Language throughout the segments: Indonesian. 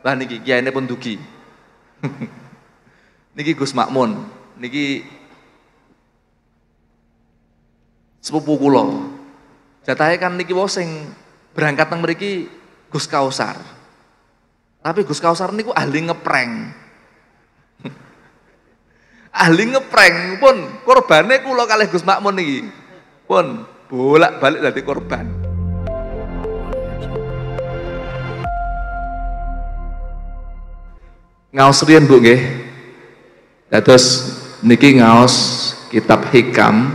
Lah niki kiyaine pun duki, niki Gus Makmun, niki sepupu kulo, Jatahe kan niki Woseng berangkat nang mriki Gus Kausar. Tapi Gus Kausar niku ahli ngepreng, ahli ngepreng pun korbane kulo kalih Gus Makmun niki. Pun bolak-balik dari korban. Ngaos rian Bu nggih. Dados niki ngaos kitab hikam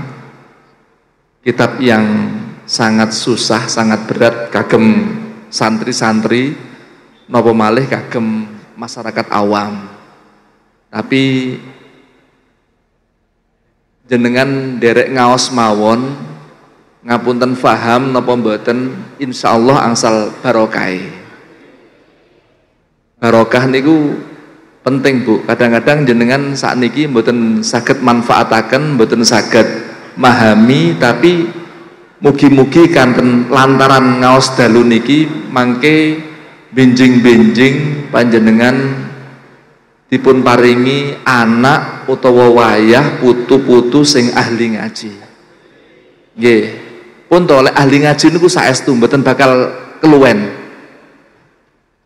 kitab yang sangat susah, sangat berat kagem santri-santri nopo malih kagem masyarakat awam. Tapi jenengan derek ngaos mawon ngapunten faham nopo mboten insyaallah angsal barokai e. barokah niku penting Bu. Kadang-kadang jenengan saat niki mboten sakit manfaatakan mboten sakit mahami tapi mugi-mugi kanten lantaran ngaos dalu niki mangke binjing-binjing panjenengan dipun paringi anak utawa wayah putu-putu sing ahli ngaji. ye Pun to oleh ahli ngaji niku saestu mboten bakal keluwen.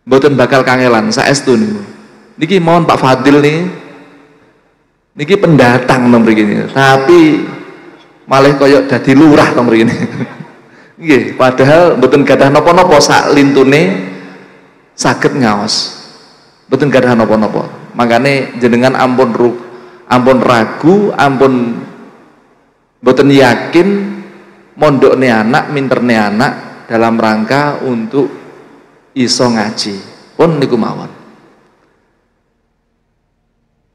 Mboten bakal kangelan saestu niku. Niki mohon Pak Fadil nih. Niki pendatang nomor gini, tapi malah koyok jadi lurah nomor gini. Iya, padahal betul ada nopo-nopo sak lintune sakit ngawas. Betul ada nopo-nopo. Makanya jenengan ampun ruk, ampun ragu, ampun betul yakin mondok ne anak, ne anak dalam rangka untuk iso ngaji. Pun niku mawon.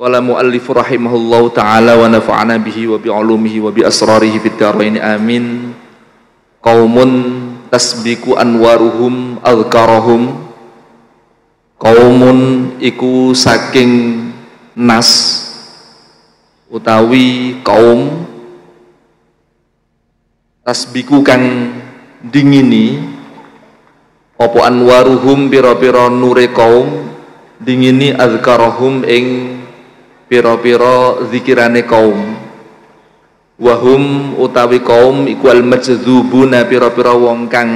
Qala muallifu rahimahullahu taala wa nafa'ana bihi wa bi ulumihi wa bi fid dharain amin. Qaumun tasbiku anwaruhum azkarahum. Qaumun iku saking nas utawi kaum tasbiku kang dingini opo anwaruhum pira-pira nure kaum dingini azkarahum ing piro-piro zikirane kaum wahum utawi kaum ikual majdzubuna piro-piro wong kang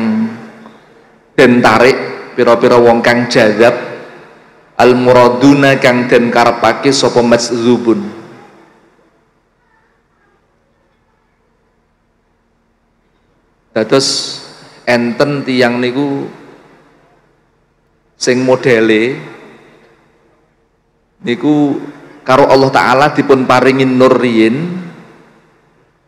den tarik piro-piro wong kang jazab al muraduna kang den karepake sapa majdzubun Dados enten tiang niku sing modele niku karo Allah Ta'ala dipun paringin nuriin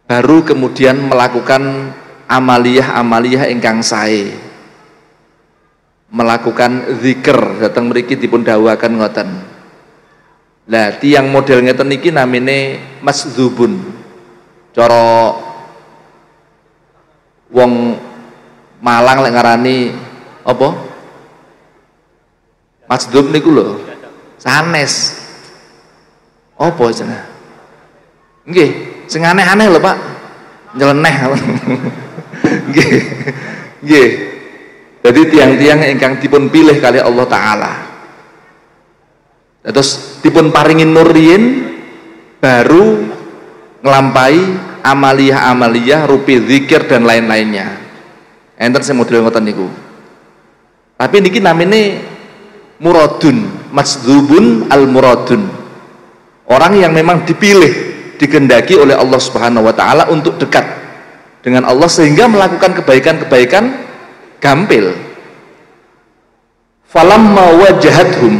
baru kemudian melakukan amaliyah-amaliyah ingkang sae melakukan zikr datang meriki dipun dawakan ngoten lah tiang model ngeten niki Mas masdzubun coro wong Malang lek ngarani apa masdzub niku lho sanes apa jenah nggih sing aneh-aneh lho Pak nyeleneh nggih nggih jadi tiang-tiang ingkang dipun pilih kali Allah Ta'ala terus dipun paringin nurin baru ngelampai amaliyah-amaliyah rupi zikir dan lain-lainnya enten sing model ngoten niku tapi niki namine muradun Masdubun, al muradun Orang yang memang dipilih, digendaki oleh Allah Subhanahu wa taala untuk dekat dengan Allah sehingga melakukan kebaikan-kebaikan gampil. Falamma wajahadhum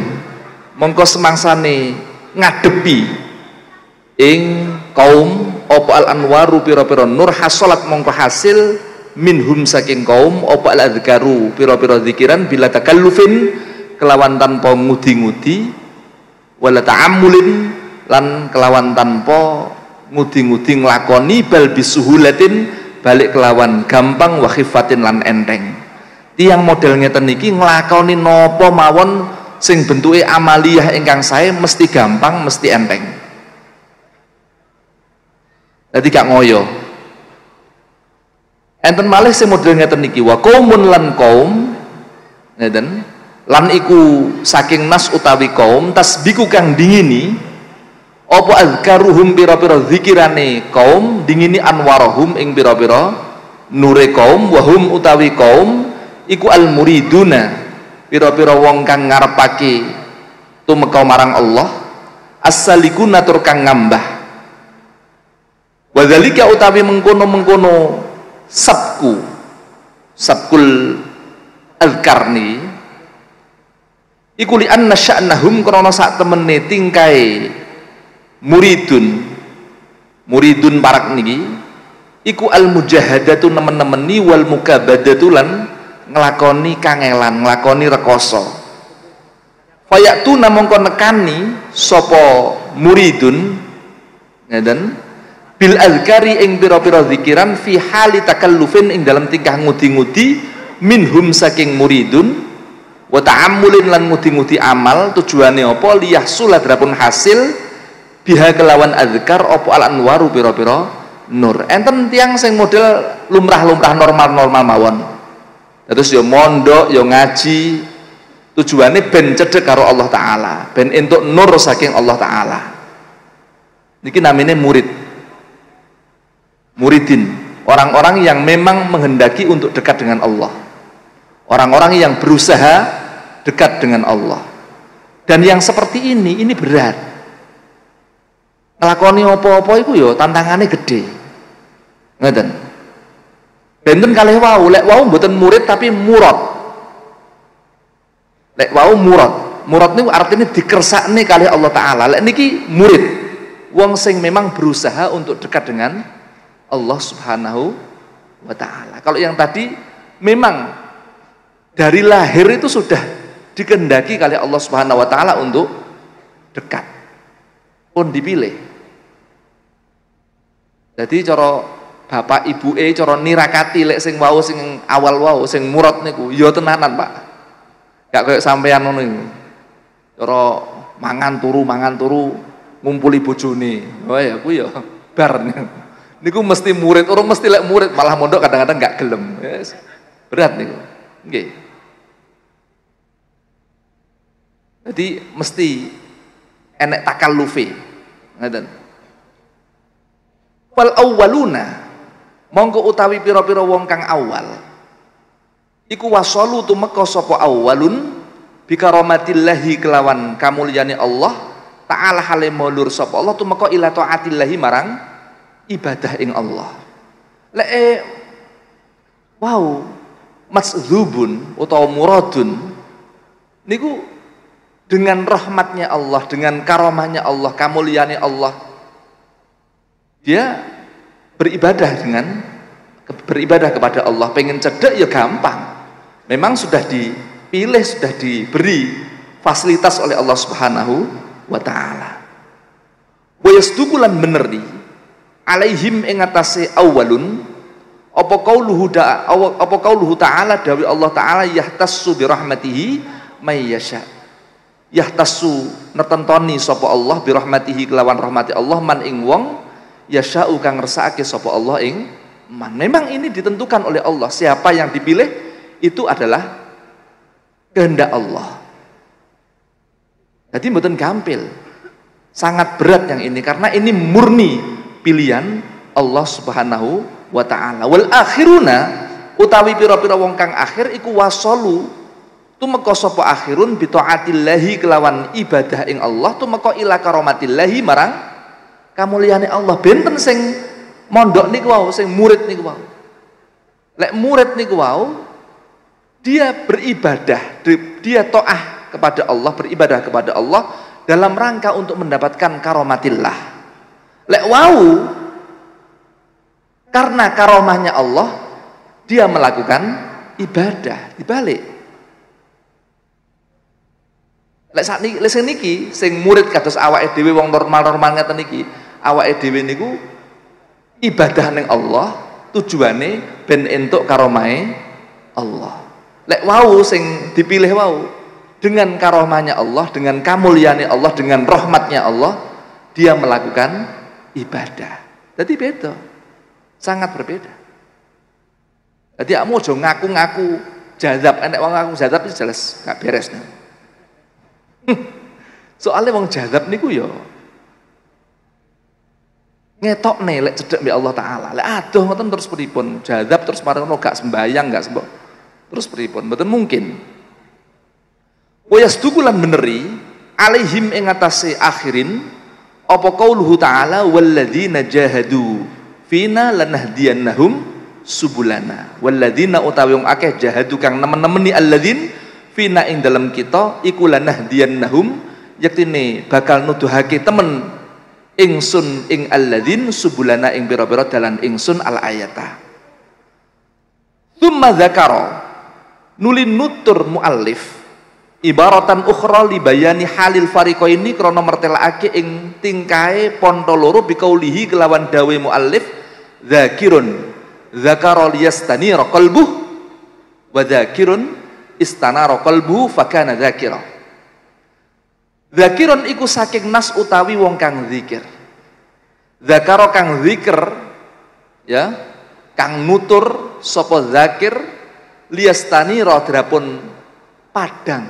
mongko semangsane ngadepi ing kaum opa al anwaru piro piro nur hasolat mongko hasil minhum saking kaum opa al adzkaru piro piro zikiran bila takallufin kelawan tanpa ngudi-ngudi wala ta'amulin lan kelawan tanpa ngudi-ngudi nglakoni bal bisuhulatin balik kelawan gampang wa lan enteng tiang model ngeten niki nglakoni nopo mawon sing bentuke amaliyah ingkang saya mesti gampang mesti enteng jadi gak ngoyo enten malih sing model ngeten niki wa qaumun lan qaum ngeten lan iku saking nas utawi kaum tasbiku kang dingini apa azkaruhum pira-pira zikirane kaum dingini anwarahum ing pira-pira nure kaum wahum utawi kaum iku al muriduna pira-pira wong kang ngarepake tumeka marang Allah asaliku natur kang ngambah wadzalika utawi mengkono-mengkono sabku sabkul azkarni iku li anna sya'nahum krana sak temene tingkae muridun muridun parak niki iku al mujahadatu nemen-nemeni wal mukabadatu lan nglakoni kangelan nglakoni rekoso fayatu namong nekani sapa muridun ngeten bil alkari ing pira-pira zikiran fi hali takallufin ing dalam tingkah ngudi-ngudi minhum saking muridun wa ta'ammulin lan ngudi-ngudi amal tujuane apa liyah sulat hasil biha kelawan azkar opo al anwaru piro-piro nur enten tiang sing model lumrah-lumrah normal-normal mawon terus yo ya mondo yo ya ngaji tujuannya ben cedek karo Allah Ta'ala ben entuk nur saking Allah Ta'ala niki namanya murid muridin orang-orang yang memang menghendaki untuk dekat dengan Allah orang-orang yang berusaha dekat dengan Allah dan yang seperti ini ini berat ngelakoni apa-apa itu ya tantangannya gede ngeten benten kali wau lek wau mboten murid tapi murad lek wau murad murad ini artinya nih kali Allah taala lek niki murid wong sing memang berusaha untuk dekat dengan Allah Subhanahu wa taala kalau yang tadi memang dari lahir itu sudah dikendaki kali Allah Subhanahu wa taala untuk dekat pun dipilih. Jadi coro bapak ibu e cara nirakati lek sing wau sing awal wau sing murat niku yo ya tenanan Pak. Gak kayak sampean ngono Coro Cara mangan turu mangan turu ngumpuli bojone. wah ya aku ya bar niku mesti murid orang mesti lek murid malah mondok kadang-kadang gak gelem. Yes. Berat niku. Nggih. Jadi mesti enek takal lufi ngaten wal awwaluna mongko utawi pira-pira wong kang awal iku wasalu tumeka sapa awwalun bikaromatillahi kelawan kamulyane Allah ta'ala hale mulur sapa Allah tumeka ila taatillahi marang ibadah ing Allah lek wow mazlubun utawa muradun niku dengan rahmatnya Allah, dengan karomahnya Allah, liani Allah. Dia beribadah dengan beribadah kepada Allah, pengen cedek ya gampang. Memang sudah dipilih, sudah diberi fasilitas oleh Allah Subhanahu wa taala. Wa yasdukulan meneri alaihim ing atase awalun apa kauluhu da apa kauluhu ta'ala dawi Allah taala yahtassu bi rahmatihi may yasha' yahtasu netentoni sapa Allah birahmatihi kelawan rahmati Allah man ing wong yasha'u kang ngersakake sapa Allah ing man. Memang ini ditentukan oleh Allah. Siapa yang dipilih itu adalah kehendak Allah. Jadi mboten gampil. Sangat berat yang ini karena ini murni pilihan Allah Subhanahu wa taala. Wal akhiruna utawi pira-pira wong kang akhir iku wasalu Tu meko sopo akhirun atillahi kelawan ibadah ing Allah tu meko ila karomatillah marang kamu liane Allah benten sing mondok niku wau sing murid niku wau. Lek murid niku wau dia beribadah, dia to'ah kepada Allah, beribadah kepada Allah dalam rangka untuk mendapatkan karomatillah. Lek wau karena karomahnya Allah dia melakukan ibadah dibalik Lek saat ini, lek niki, sing murid kados awak edw wong normal-normal ngeten niki, edw dhewe niku ibadah neng Allah, tujuane ben entuk karomai Allah. Lek wau sing dipilih wau dengan karomahnya Allah, dengan kamuliani Allah, dengan rahmatnya Allah, dia melakukan ibadah. Jadi beda. Sangat berbeda. Jadi kamu jo ngaku-ngaku jadab, enek wong ngaku jadab itu jelas gak beres. Nih. Soalnya wong jazab niku ya ngetok nih cedek bi Allah Taala lek aduh ngoten terus peripun jadab terus marah gak sembahyang gak sebab terus peripun betul mungkin wayas meneri beneri alaihim ing akhirin apa luhu ta'ala walladzina jahadu fina lanahdiyannahum subulana walladzina utawi akeh jahadu kang nemen-nemeni aladin fina ing dalam kita ikulah nahum ini bakal nuduhake temen ingsun ing alladzin subulana ing biro-biro dalan ingsun al ayata thumma zakaro nuli nutur muallif ibaratan ukhra bayani halil fariko ini krana mertelake ing tingkae Pontoloro bikaulihi kelawan dawe muallif zakirun zakaro liyastani qalbuh wa zakirun rokol qalbu fakana dzakira dzakiron iku saking nas utawi wong kang zikir dzakara kang zikir ya kang nutur sapa zakir liastani rodrapun padang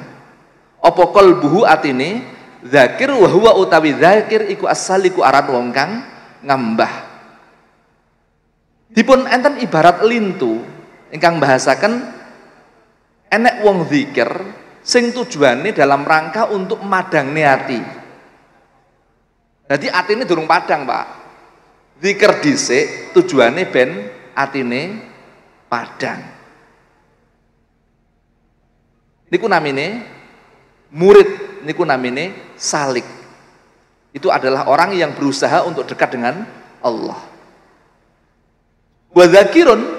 apa buhu atine zakir wa utawi zakir iku asaliku aran wong kang ngambah dipun enten ibarat lintu ingkang bahasakan enek wong zikir sing tujuannya dalam rangka untuk madang niati jadi ini durung padang pak zikir disik tujuannya ben ini padang niku namine murid niku namine salik itu adalah orang yang berusaha untuk dekat dengan Allah wadzakirun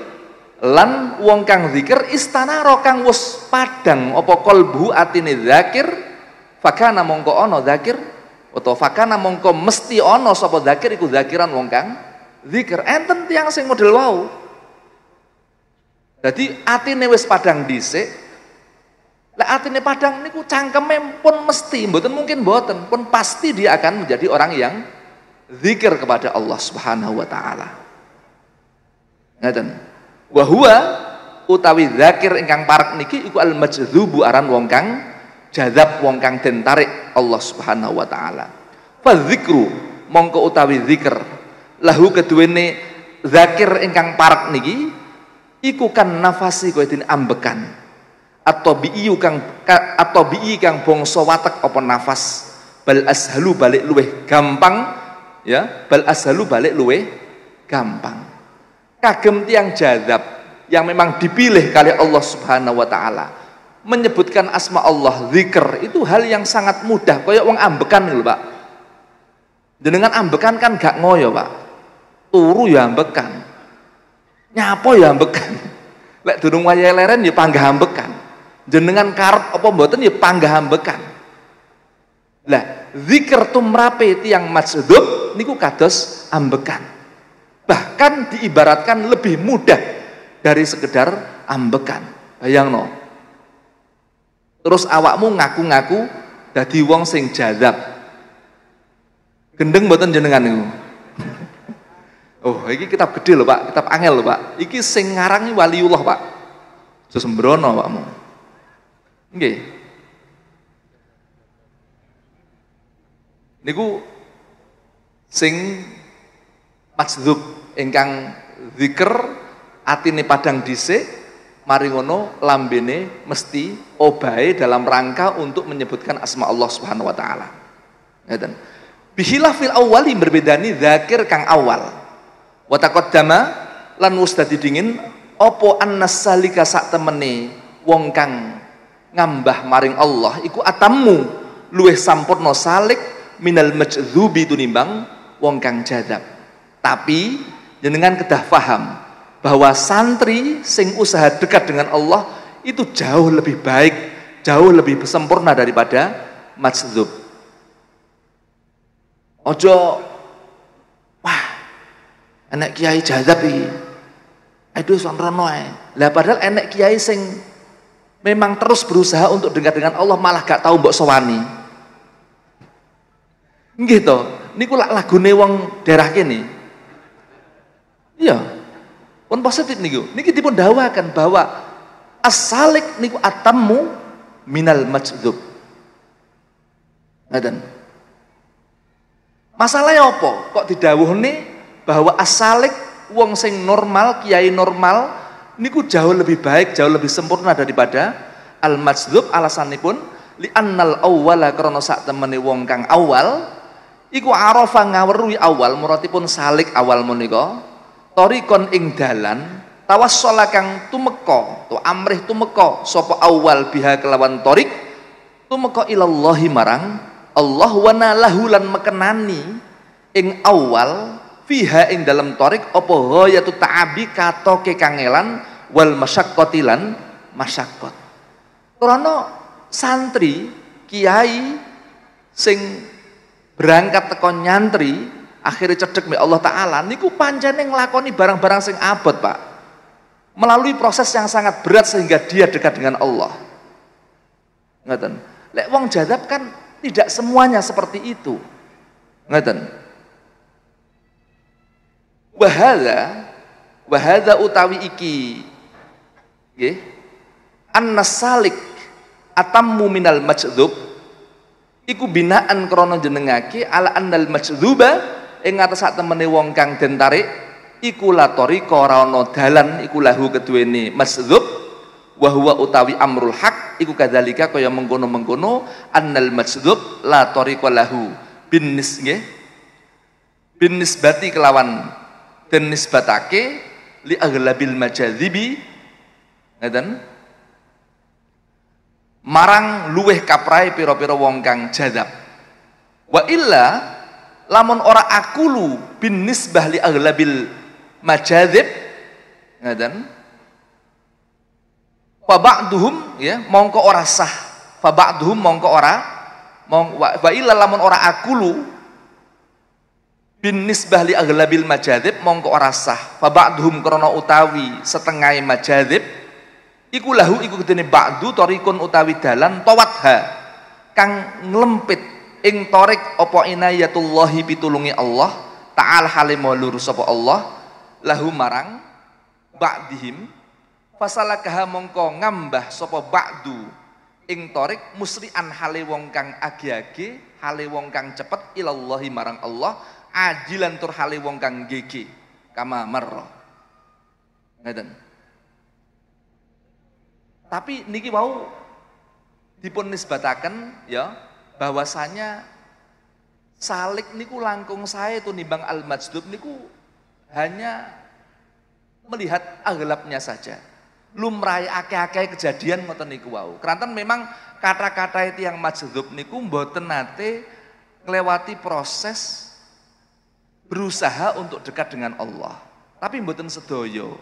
lan wong kang zikir istana kang wus padang apa kalbu atine zakir fakana mongko ono zakir utawa fakana mongko mesti ono sapa zakir iku zakiran wong kang zikir enten tiyang sing model wau jadi atine wis padang dhisik lek atine padang niku cangkeme pun mesti mboten mungkin mboten pun pasti dia akan menjadi orang yang zikir kepada Allah Subhanahu wa taala ngaten wa utawi zakir ingkang parek niki iku al majdzubu aran wong kang jazab wong kang den tarik Allah Subhanahu wa taala fa dzikru mongko utawi zikir lahu keduene zakir ingkang parek niki iku kan nafasi kowe den ambekan atau bi'i kang atau bi'i kang bangsa watek apa nafas bal ashalu balik luweh gampang ya bal ashalu balik luweh gampang kagem tiang jadab yang memang dipilih kali Allah Subhanahu wa taala menyebutkan asma Allah zikr itu hal yang sangat mudah koyok wong ambekan lho Pak jenengan ambekan kan gak ngoyo Pak turu ya ambekan nyapo ya ambekan lek durung wayahe leren ya panggah ambekan jenengan karep apa mboten ya panggah ambekan lah zikr tumrape tiang masdub niku kados ambekan bahkan diibaratkan lebih mudah dari sekedar ambekan. Bayang no. Terus awakmu ngaku-ngaku dadi wong sing jadab. Gendeng boten jenengan niku. Oh, ini kitab gede loh pak, kitab angel loh pak. Iki sing ngarangi waliullah pak. Sesembrono pakmu. Nggih. Niku sing majdzub ingkang zikir atine padang dhisik mari ngono lambene mesti obai dalam rangka untuk menyebutkan asma Allah Subhanahu wa taala. Ngeten. Bihilafil awali berbedani zakir kang awal. Wa dama lan wis dadi dingin apa annasalika sak temene wong kang ngambah maring Allah iku atamu luwih sampurna salik minal majdzubi tunimbang wong kang jadab tapi jenengan kedah paham bahwa santri sing usaha dekat dengan Allah itu jauh lebih baik, jauh lebih sempurna daripada majdzub. Ojo wah enek kiai jazab iki. Aduh sonrono ae. Lah padahal enek kiai sing memang terus berusaha untuk dekat dengan Allah malah gak tahu mbok sowani. Nggih to, niku lak lagune wong daerah kene. Iya. Pun positif niku. Niki dipun dawakan bahwa asalik niku atamu minal majdub. Ngaten. Masalahnya apa? Kok nih bahwa asalik wong sing normal, kiai normal niku jauh lebih baik, jauh lebih sempurna daripada al majdzub alasanipun li annal awwala krana sak temene wong kang awal iku arafa ngawerui awal muratipun salik awal menika torikon ing dalan tawassala kang tumeko tu amrih tumeko sopo awal biha kelawan torik tumeko ilallahi marang Allah wana lahulan mekenani ing awal fiha ing dalam torik opo hoya tu ta'abi kato kangelan wal masyaqqatilan masyaqqat krono santri kiai sing berangkat teko nyantri akhirnya cedek mi Allah taala niku pancene ngelakoni barang-barang sing abot, Pak. Melalui proses yang sangat berat sehingga dia dekat dengan Allah. ngerti Lek wong jadab kan tidak semuanya seperti itu. ngerti Wahada wahada utawi iki nggih annasalik atammu minal majdub. iku binaan krono jenengake ala annal majdzuba ing atas sak temene wong kang den tarik iku la tariqa ora ana dalan iku lahu keduweni maszub wa huwa utawi amrul haq iku kadzalika kaya mengkono-mengkono annal maszub la tariqa lahu bin nis nggih bin nisbati kelawan den nisbatake li aghlabil majadzibi ngaten marang luweh kaprai pira-pira wong kang jadab wa illa lamun ora akulu bin nisbah li aglabil majadib ngadan fa ba'duhum ya mongko ora sah fa ba'duhum mongko ora mong wa illa lamun ora akulu bin nisbah li aglabil majadib mongko ora sah fa ba'duhum krana utawi setengah majadib iku lahu iku kedene ba'du tarikun utawi dalan tawadha kang nglempit ing torik opo inayatullahi pitulungi Allah ta'al halimo lurus apa Allah lahu marang ba'dihim fasalakaha mongko ngambah sapa ba'du ing torik musri'an hale wong kang agi-agi hale wong kang cepet ilallahi marang Allah ajilan tur hale wong kang gigi kama marra ngaten tapi niki wau dipun nisbataken ya bahwasanya salik niku langkung saya itu nimbang al majdub niku hanya melihat agelapnya saja. lumrah akeh-akeh kejadian ngoten niku wow Keranten memang kata-kata itu yang majdub niku mboten nate melewati proses berusaha untuk dekat dengan Allah. Tapi mboten sedoyo.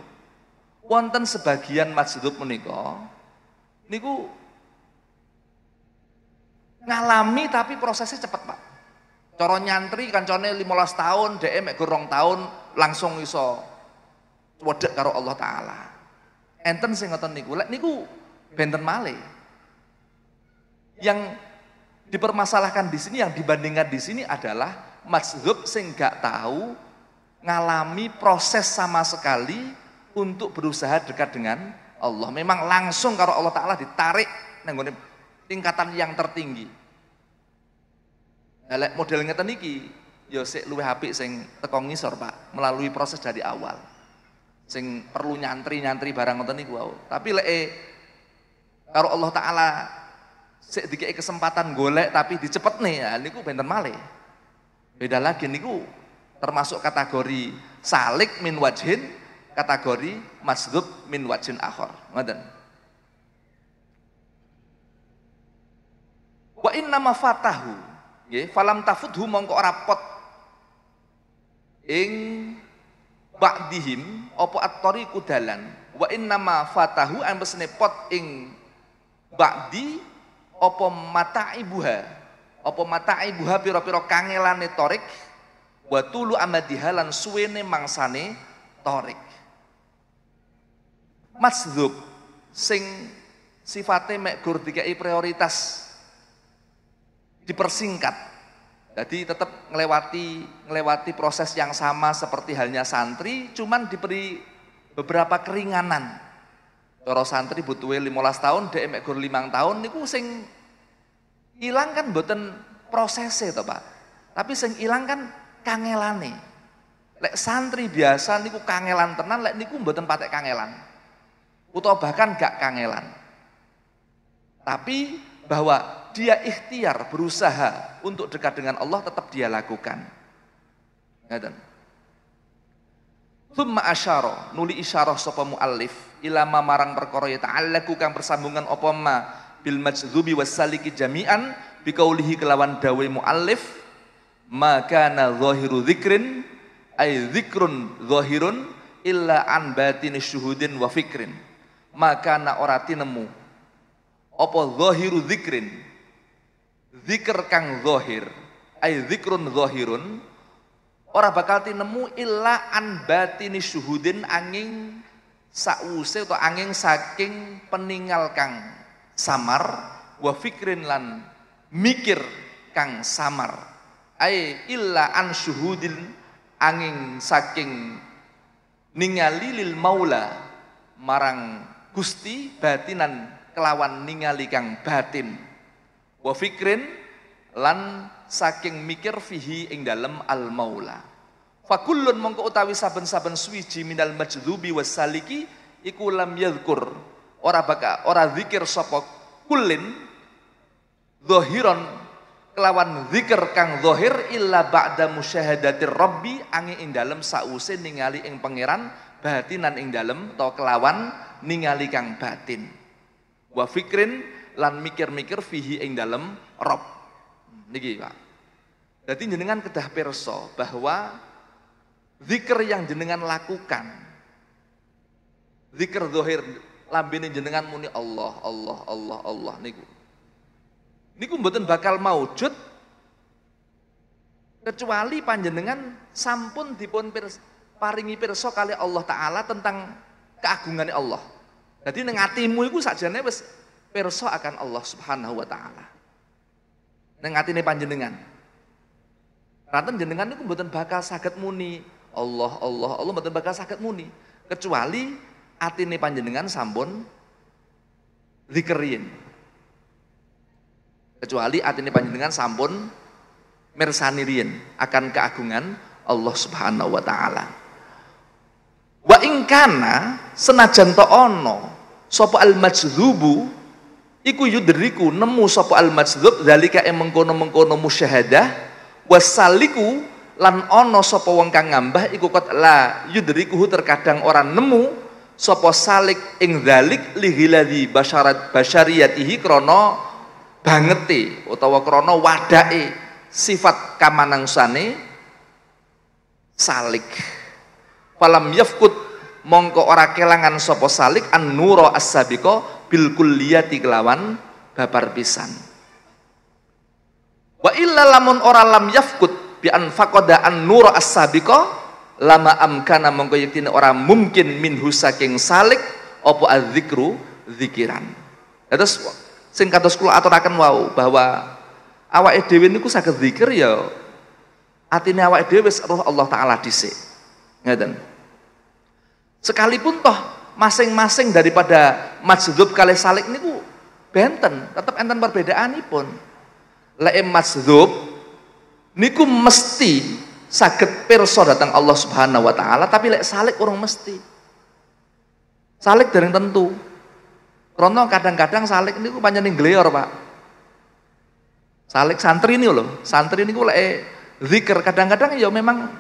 Wonten sebagian majdub menika niku ngalami tapi prosesnya cepet pak Coro nyantri kan kancane 15 tahun dm gerong tahun langsung iso wadah karo Allah taala enten sing ngoten niku lek niku benten male yang dipermasalahkan di sini yang dibandingkan di sini adalah mazhab sing gak tahu ngalami proses sama sekali untuk berusaha dekat dengan Allah. Memang langsung kalau Allah Ta'ala ditarik nenggone tingkatan yang tertinggi. Nah, model yang iki ya sik luwih apik sing teko ngisor, Pak, melalui proses dari awal. Sing perlu nyantri-nyantri barang ngoten niku wow. Tapi lek eh, karo Allah taala sik dikei kesempatan golek tapi dicepet nih ya niku benten malih. Beda lagi niku termasuk kategori salik min wajhin, kategori masdub min wajhin akhor. Ngoten. Wa inna fatahu nggih falam tafudhu mongko rapot ing ba'dihim apa at-tariqu dalan wa inna mafatahu an pesene pot ing ba'di apa opo apa ibuha pira-pira kangelane torik wa tulu amadihalan lan suwene mangsane torik masdzub sing sifate mek gur prioritas dipersingkat. Jadi tetap melewati melewati proses yang sama seperti halnya santri, cuman diberi beberapa keringanan. Coro santri butuh 15 tahun, DM guru 5 tahun niku sing hilang kan boten prosesnya itu Pak. Tapi sing hilang kan kangelane. Lek santri biasa niku kangelan tenan, lek niku boten patek kangelan. Utau bahkan gak kangelan. Tapi bahwa dia ikhtiar berusaha untuk dekat dengan Allah tetap dia lakukan. Ngaten. Tsumma asyara nuli isyarah sapa muallif ilama marang perkara ya ta'allaku kang bersambungan apa ma bil majzubi wasaliki jami'an bikaulihi kelawan dawe muallif maka na zahiru dzikrin ay dzikrun zahirun illa an batini syuhudin wa fikrin maka na ora tinemu apa zahiru dzikrin zikir kang zohir, ay zikrun zohirun, ora bakal tinemu illa an batini syuhudin angin sause atau angin saking peningal kang samar wa fikrin lan mikir kang samar ay illa an syuhudin angin saking ningali lil maula marang Gusti batinan kelawan ningali kang batin Wa fikrin lan saking mikir fihi ing dalem al maula. Fakullun mongko utawi saben-saben swiji minal majdubi wasaliki iku lam yadhkur ora baka ora zikir sapa kulin zahiran kelawan zikir kang zahir illa ba'da musyahadatir rabbi ange ing dalem sause ningali ing pangeran batinan ing dalem atau kelawan ningali kang batin wa fikrin lan mikir-mikir fihi ing dalem rob. Niki Pak. Jadi jenengan kedah perso bahwa zikir yang jenengan lakukan zikir zahir lambene jenengan muni Allah Allah Allah Allah niku niku mboten bakal maujud kecuali panjenengan sampun dipun pers, paringi pirsa kali Allah taala tentang keagungan Allah. Jadi ning atimu iku sakjane wis perso akan Allah Subhanahu wa taala. Neng atine panjenengan. Ranten jenengan niku mboten bakal saged muni Allah Allah Allah mboten bakal saged muni kecuali atine panjenengan sampun zikrin. Kecuali atine panjenengan sampun mersanirin akan keagungan Allah Subhanahu wa taala. Wa ingkana senajan to ono sapa al majzubu iku yudriku nemu sapa al majdzub zalika yang mengkono-mengkono musyahadah wasaliku lan ono sapa wong kang ngambah iku kot la yudriku terkadang orang nemu sapa salik ing zalik lihiladi basyarat basyariyatihi krana bangete utawa krono wadake sifat kamanangsane salik falam yafkut mongko ora kelangan sapa salik an nuro as bil kulliyati kelawan babar pisan. Wa illa lamun ora lam yafkut bi an faqada an nur as-sabiqa lama amkana mongko yektine ora mungkin min husaking salik apa adzikru zikiran. Terus sing kados kula aturaken wau bahwa awake dhewe niku saged zikir ya atine awake dhewe wis roh Allah taala dhisik. Ngeten. Sekalipun toh masing-masing daripada majdub kali salik niku benten, tetap enten perbedaan ini pun. Lai majdub niku mesti sakit perso datang Allah Subhanahu wa taala, tapi lek salik orang mesti. Salik dari tentu. Karena kadang-kadang salik niku yang gleor, Pak. Salik santri ini loh, santri niku lek zikir kadang-kadang ya memang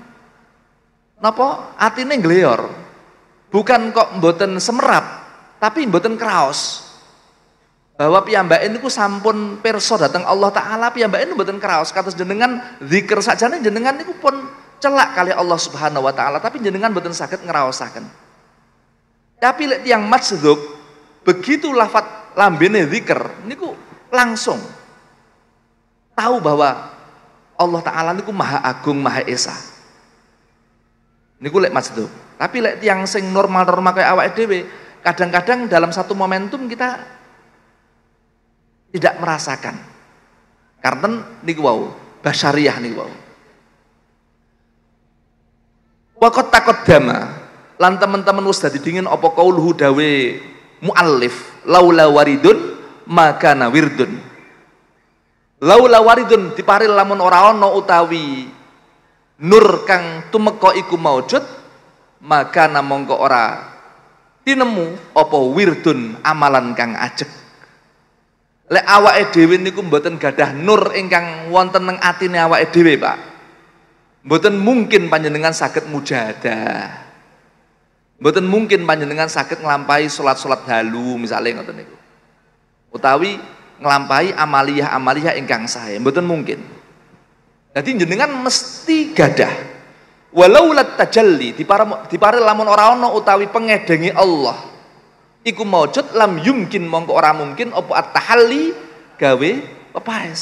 napa atine gleor, bukan kok mboten semerap tapi mboten keraos bahwa ini ku sampun perso datang Allah taala itu mboten keraos. Kata jenengan zikir saja jenengan ini pun celak kali Allah Subhanahu wa taala tapi jenengan mboten sakit ngeraosakan tapi yang yang majdzub begitu lafat lambene ini ku langsung tahu bahwa Allah taala ini ku maha agung maha esa Ini ku lihat majdzub tapi lek tiang sing normal-normal kayak awak dhewe, kadang-kadang dalam satu momentum kita tidak merasakan. Karena niku wau, basyariah niku wau. Wakot takut dama, lan teman-teman wis dadi dingin apa kauluhu dawe muallif laula waridun maka nawirdun laula waridun diparil lamun ora ana utawi nur kang tumeka iku maujud maka ke ora tinemu opo wirdun amalan kang ajek lek awa edwin niku mboten gadah nur ingkang wonten neng atine awa edw Pak mboten mungkin panjenengan sakit mujadah mboten mungkin panjenengan sakit ngelampai solat-solat halu misalnya ngoten niku utawi ngelampai amaliyah-amaliyah ingkang saya. mboten mungkin jadi jenengan mesti gadah Walau lat tajalli di para lamun orang ono utawi pengedengi Allah. Iku maujud lam yumkin mongko ora mungkin opo at-tahalli gawe pepaes.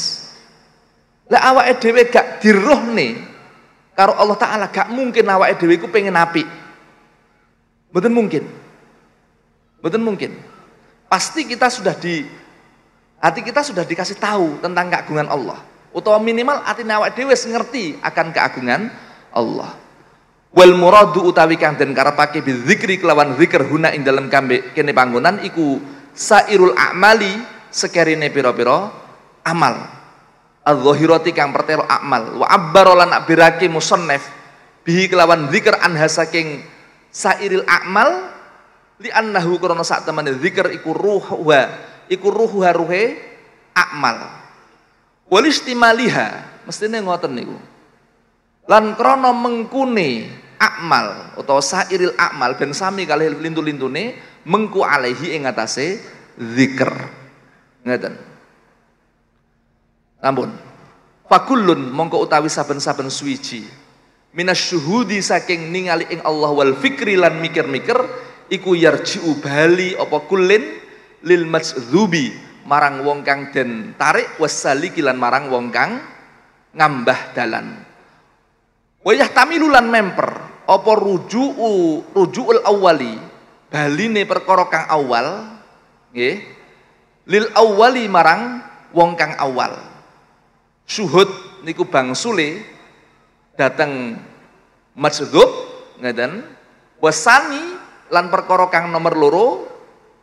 Lah awak dhewe gak diruhne karo Allah taala gak mungkin awake dhewe iku pengen napi betul mungkin. betul mungkin. Pasti kita sudah di hati kita sudah dikasih tahu tentang keagungan Allah. Utawa minimal hati awake dhewe ngerti akan keagungan Allah. Wal muradu utawi kang den karepake bizikri kelawan zikir huna ing dalem kambe kene panggonan iku sairul a'mali sekerine pira-pira amal. Adz-dzahirati kang pertelo amal wa abbara lan birake musannaf bihi kelawan zikir anha saking sairil a'mal li annahu krana sak temene zikir iku ruhwa iku ruhu haruhe a'mal. Wal istimaliha mestine ngoten niku. Lan krono mengkuni akmal atau sairil akmal ben sami kali lintu-lintune mengku alehi ing atase ngaden. Ngeten. Namun fakullun mongko utawi saben-saben suwiji minasyuhudi saking ningali ing Allah wal fikri lan mikir-mikir iku yarji'u bali apa kulin lil majdzubi marang wong kang den tarik kilan marang wong kang ngambah dalan Wajah tamilulan memper opo ruju u ruju ul awali baline perkara kang awal nggih lil awali marang wong kang awal suhud niku bang suli dateng masdzub ngeten wasani lan perkara kang nomor loro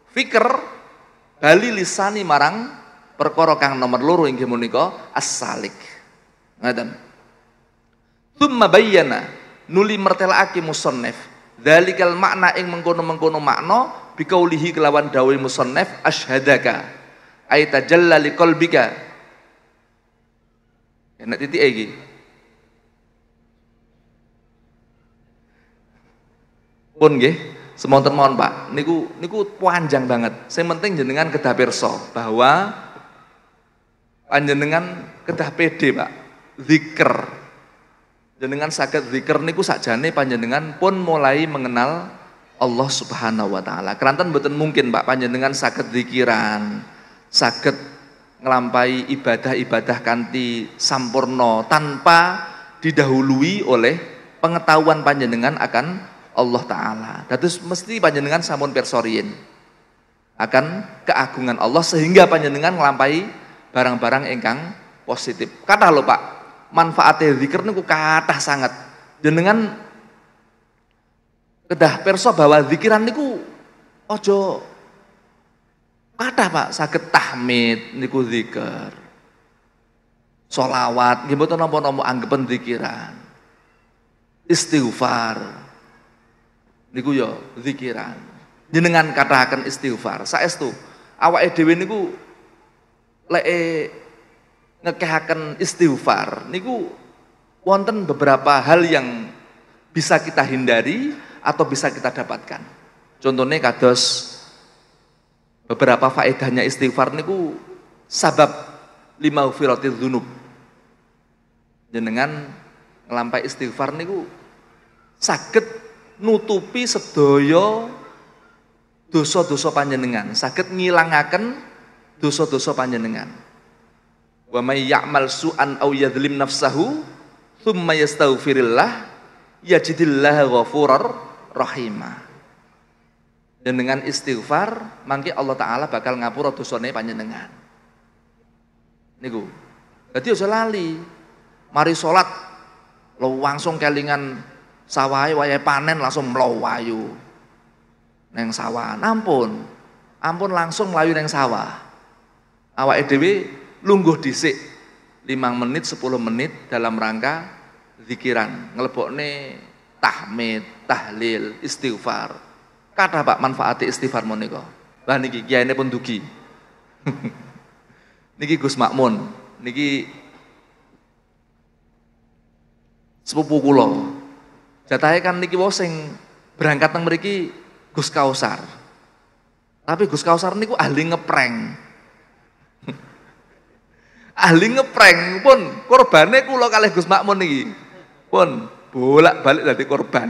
fikir bali lisani marang perkara kang nomor loro inggih menika asalik salik Tumma bayyana nuli mertelaake musonnef dalikal makna ing mengkono-mengkono makno bikaulihi kelawan dawai ashadaka aita jalla li kolbika ya, enak titik lagi pun gih semonten mohon Pak niku niku panjang banget saya penting jenengan kedah perso bahwa panjenengan kedah pede Pak zikr jenengan sakit zikir niku sakjane panjenengan pun mulai mengenal Allah Subhanahu wa taala. Keranten mboten mungkin Pak panjenengan sakit zikiran, sakit ngelampai ibadah-ibadah kanti sampurno tanpa didahului oleh pengetahuan panjenengan akan Allah taala. Dados mesti panjenengan samun persorien akan keagungan Allah sehingga panjenengan ngelampai barang-barang engkang positif. Kata lo, Pak, manfaatnya zikir niku kata sangat. Jenengan kedah perso bahwa zikiran niku ojo kata Pak sakit tahmid niku zikir. Solawat, gimana nopo-nopo anggapan zikiran. Istighfar, niku yo ya zikiran. Jenengan katakan istighfar. saya awak edwin dhewe niku lek ngekehaken istighfar niku wonten beberapa hal yang bisa kita hindari atau bisa kita dapatkan. Contohnya kados beberapa faedahnya istighfar niku sabab lima ufirati dzunub. Jenengan ngelampai istighfar niku sakit nutupi sedoyo dosa-dosa panjenengan, sakit ngilangaken dosa-dosa panjenengan. Wa may ya'mal su'an aw yadhlim nafsahu thumma yastaghfirillah yajidillaha ghafurar rahima. Dan dengan istighfar, mangke Allah Ta'ala bakal ngapura dosane panjenengan. Niku. Jadi usah lali. Mari sholat, lo langsung kelingan sawah, waya panen langsung melawayu. Neng sawah, ampun. Ampun langsung melayu neng sawah. Awak edw lungguh disik 5 menit, 10 menit dalam rangka zikiran, ngelebokne tahmid, tahlil, istighfar. Kata Pak manfaati istighfar menika. Lah niki ini pun dugi. niki Gus Makmun, niki sepupu kulo jatahnya kan niki woseng berangkat nang mriki Gus Kausar. Tapi Gus Kausar niku ahli ngeprank ahli ngeprank pun korbannya kulo kali Gus Makmun nih pun bolak-balik dari korban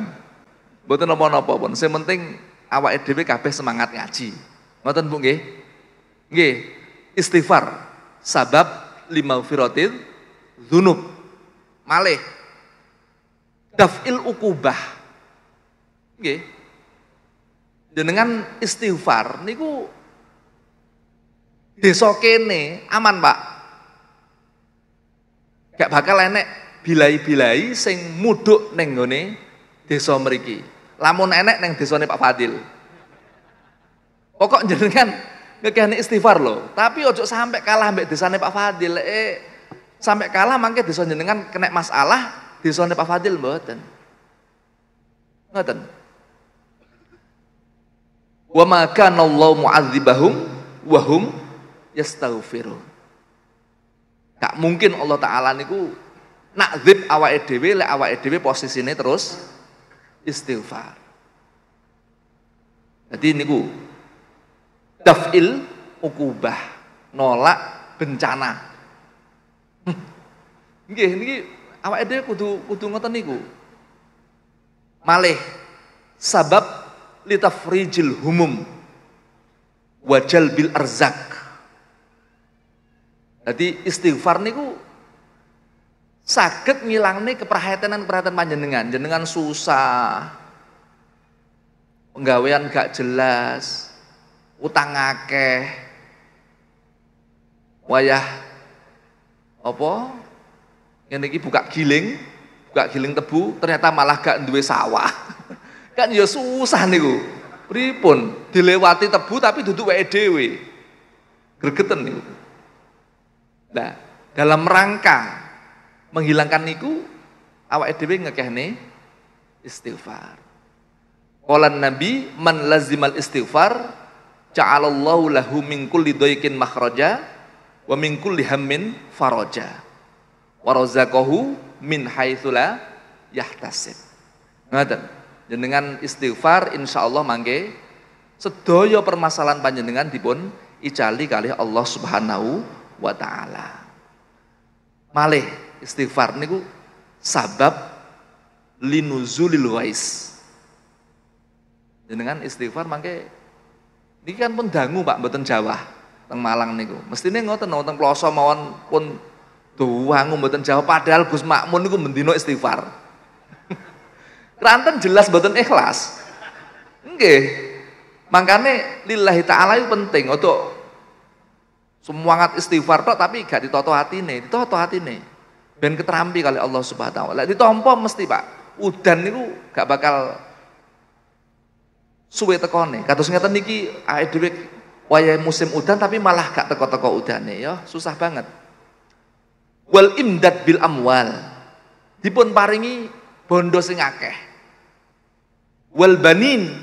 buat nopo nopo pun saya penting awak dhewe kabeh semangat ngaji ngoten Bu nggih nggih istighfar sabab lima firotil zunub malih dafil ukubah nggih dengan istighfar niku desa kene aman Pak Gak bakal enek bilai-bilai sing muduk neng gone desa meriki Lamun enek neng desane Pak Fadil. Pokok jenengan ngekehne istighfar loh, tapi ojo sampai kalah mbek desane Pak Fadil. Eh, eh. sampai kalah mangke desa jenengan kena masalah desane Pak Fadil mboten. Ngoten. Wa ma kana Allah mu'adzibahum wa hum yastaghfirun. Gak mungkin Allah Ta'ala niku nak zip awa edw, le awa edw ini terus istighfar. Jadi niku dafil ukubah nolak bencana. Hmm. Nggih niki awa dhewe kudu kudu ngoten niku. maleh sabab litafrijil humum wajal bil arzak jadi istighfar niku sakit nih keperhatianan keperhatian panjenengan. Jenengan susah. Penggawean gak jelas. Utang akeh. Wayah apa? Yang buka giling, buka giling tebu, ternyata malah gak duwe sawah. kan ya susah nih ku, Pripun dilewati tebu tapi duduk wae gergeten nih. Nah, dalam rangka menghilangkan niku awak ngekeh ngekehne istighfar. Kolan Nabi man lazimal istighfar caalallahu lahu min kulli makroja, makhraja wa min kulli hammin faraja wa min haitsu yahtasib. Ngoten. Jenengan istighfar Allah mangge sedoyo permasalahan panjenengan dipun icali kali Allah Subhanahu wa taala. Malih istighfar niku sabab linuzulil wais. Jenengan istighfar mangke niki kan pun dangu Pak mboten Jawa teng Malang niku. Mestine ngoten wonten plasa mawon pun duwangu mboten Jawa padahal Gus Makmun niku mendino istighfar. Keranten jelas mboten ikhlas. Nggih. Makanya lillahi ta'ala itu penting untuk Semangat istighfar tok tapi gak ditoto hatine, ditoto nih Ben keterampi kali Allah Subhanahu wa taala. Ditompo mesti Pak. Udan niku gak bakal suwe tekone. Kados ngeten niki ae dhewe wayahe musim udan tapi malah gak teko-teko udane yo ya. susah banget. Wal imdad bil amwal. Dipun paringi bondo sing akeh. Wal banin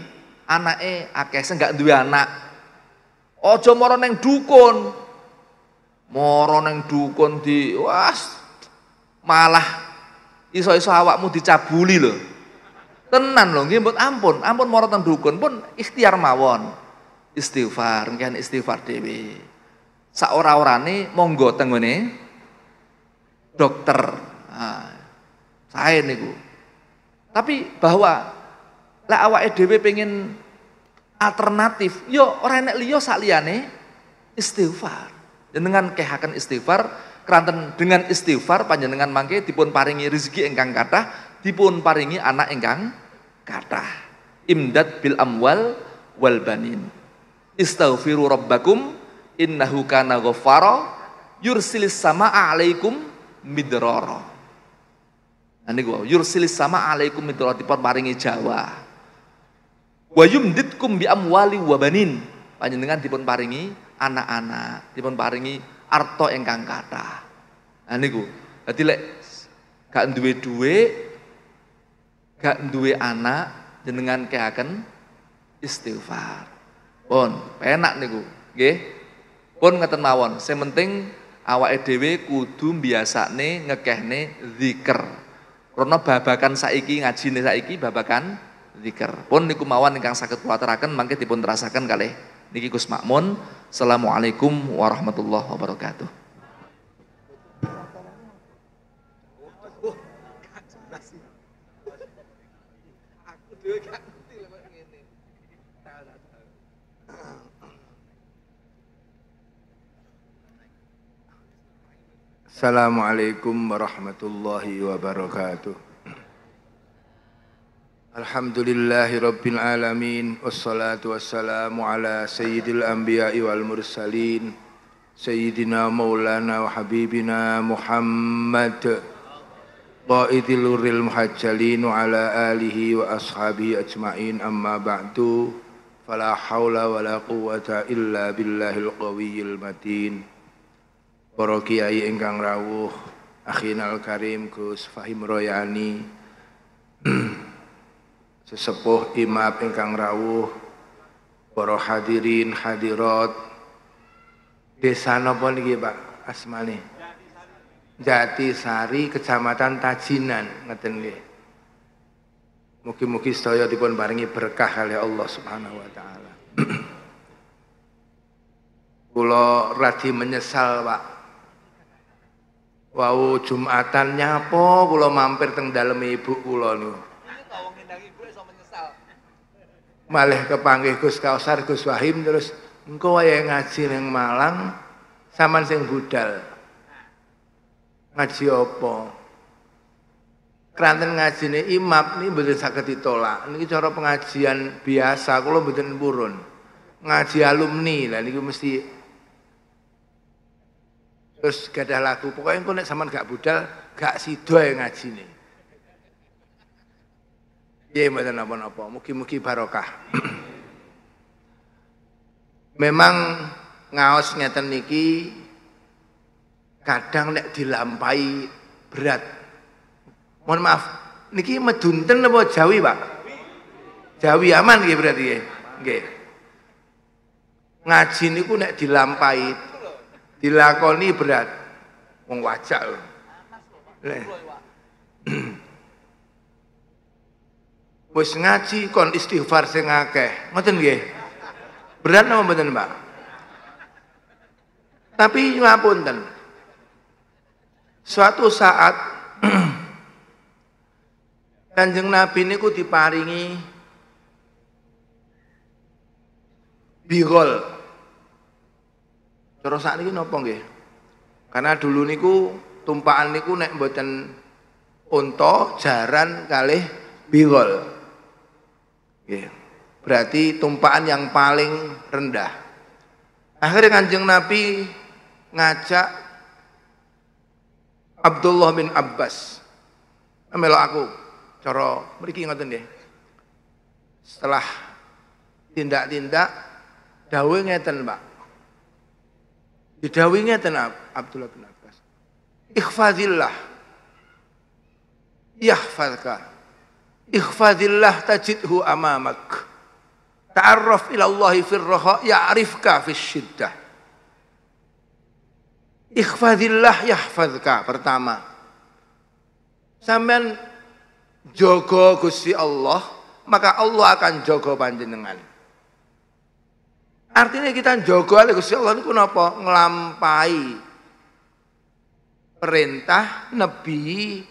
anake akeh sing gak duwe anak. Ojo moro neng dukun, Moro neng dukun di was malah iso-iso awakmu dicabuli loh. Tenan loh, gini buat ampun, ampun moro teng dukun pun ikhtiar mawon. Istighfar, kan istighfar dewi. saora ini monggo tengone dokter. Nah, saya niku. Tapi bahwa lah awak EDW pengen alternatif, yo orang nek liyo sak liyane istighfar. Jenengan kehakan istighfar keranten dengan istighfar panjenengan mangke dipun paringi rezeki ingkang kathah, dipun paringi anak ingkang kathah. Imdad bil amwal wal banin. Istaghfiru rabbakum innahu kana ghaffara yursilis sama alaikum midroro. Nah, ini gua yursilis sama alaikum midroro dipun paringi Jawa. Wa yumditkum bi amwali wa banin. Panjenengan dipun paringi anak-anak dipun paringi arto ingkang kata. Nah niku. Dadi lek gak duwe duwe gak duwe anak jenengan keaken istighfar. Pun penak niku. Nggih. Pun ngeten mawon. Sing penting awake dhewe kudu ngekeh nih zikir. Rono babakan saiki nih saiki babakan zikir. Pun niku mawon ingkang saged kula aturaken mangke dipun terasaken kalih Niki Gus Makmun. Assalamualaikum warahmatullahi wabarakatuh. Assalamualaikum warahmatullahi wabarakatuh. Alhamdulillahi Rabbil Alamin Wassalatu wassalamu ala Sayyidil Anbiya wal Mursalin Sayyidina Maulana wa Habibina Muhammad Qa'idil Uril Muhajjalin wa ala alihi wa ashabihi ajma'in amma ba'du Fala hawla wa quwata illa billahil qawiyil matin Para kiai ingkang rawuh Akhinal Karim Gus Fahim Royani sesepuh imam ingkang rawuh para hadirin hadirat desa napa niki Pak asmane Jati Sari Kecamatan Tajinan ngeten nggih Mugi-mugi sedaya dipun paringi berkah oleh Allah Subhanahu wa taala Kula radi menyesal Pak Wau Jumatan nyapo kula mampir teng daleme ibu kula niku malih kepanggih Gus Kausar Gus Wahim terus engko wayahe ngaji ning Malang saman sing budal ngaji apa kranten ngajine imap niki mboten saged ditolak niki cara pengajian biasa kula mboten purun ngaji alumni lah niku mesti terus gadah lagu pokoknya engko nek saman gak budal gak sida ngajine Ya mboten apa? mugi-mugi barokah. Memang ngaos ngeten niki kadang nek dilampai berat. Mohon maaf, niki medunten apa Jawi, Pak? Jawi aman nggih berarti ya. Nggih. Ngaji niku nek dilampai, dilakoni berat. Wong wajak Wis ngaji kon istighfar sing akeh. Ngoten nggih. Berat napa mboten, Pak? Tapi ngapunten. Suatu saat Kanjeng Nabi niku diparingi terus saat ini napa nggih? Karena dulu niku tumpakan niku nek mboten unta jaran kalih birol. Ya, Berarti tumpaan yang paling rendah. Akhirnya kanjeng Nabi ngajak Abdullah bin Abbas. Melok aku, coro meriki ngoten deh. Setelah tindak-tindak, dawe ngeten pak. Didawi ngeten Abdullah bin Abbas. Ikhfazillah, yahfazka. Ikhfadillah tajidhu amamak. Ta'arraf ilallahi firraha ya'rifka fis syiddah. Ikhfadillah yahfadka pertama. Sampean jogo Gusti Allah, maka Allah akan jogo panjenengan. Artinya kita jogo oleh Gusti Allah itu kenapa? Ngelampai perintah, nebi,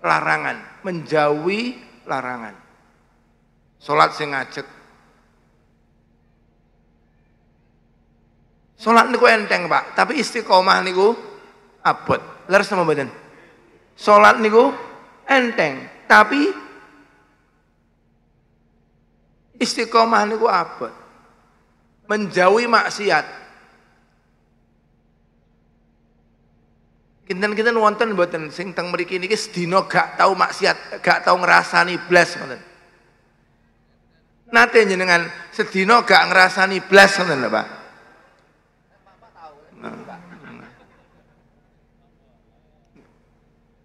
larangan, menjauhi larangan. sholat sing ajek. Salat niku enteng, Pak, tapi istiqomah niku abot. Leres sama badan. Salat niku enteng, tapi istiqomah niku abot. Menjauhi maksiat Kinten-kinten wonten buatan sing teng ini niki dino gak tau maksiat, gak tau ngerasani blas Nanti Nate jenengan sedino gak ngerasani blas ngoten lah Pak. Nah, nah, nah.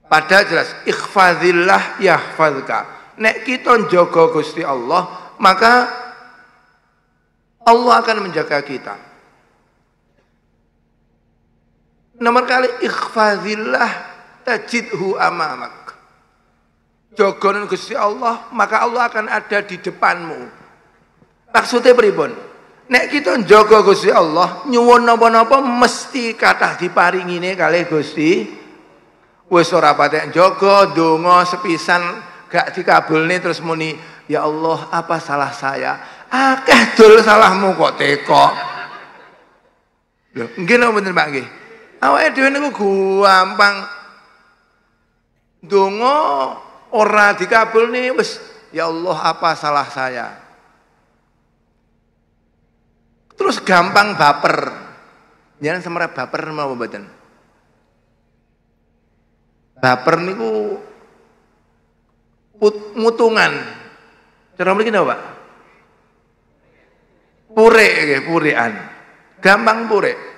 Padahal jelas ikhfadillah yahfadka. Nek kita njogo Gusti Allah, maka Allah akan menjaga kita. Nomor kali ikhfazillah tajidhu amamak. Jogonan Gusti Allah, maka Allah akan ada di depanmu. Maksudnya pripun? Nek kita njogo Gusti Allah, nyuwun nopo-nopo mesti kathah diparingine kali Gusti. Wis ora patek njogo, donga sepisan gak dikabulne terus muni, ya Allah, apa salah saya? Akeh dul salahmu kok teko. Lho, nggih napa bener Pak nggih? Awake dhewe niku gampang. Donga ora nih, wis ya Allah apa salah saya? Terus gampang baper. Jangan semerah baper mau mboten. Baper niku gue mutungan. Cara mriki napa, Pak? Pure, purean. Gampang pure.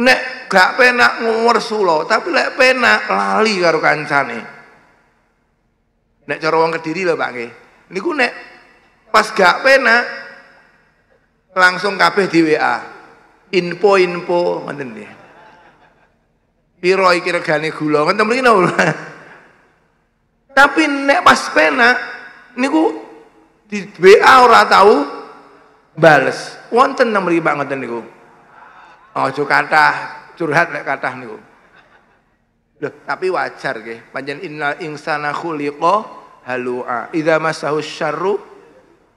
Nek gak penak ngwersulo, tapi lek penak lali karo kancane. Nek cara wong Kediri lho Pak nggih. Niku nek pas gak penak langsung kabeh di WA. Info-info ngoten nggih. Piro iki regane gula? Ngoten mriki Tapi nek pas penak niku di WA ora tahu bales. Wonten mriki Pak ngoten niku. Ojo kata curhat lek kata niku. Loh, tapi wajar nggih. Panjen innal insana khuliqa halua. Idza masahu syarru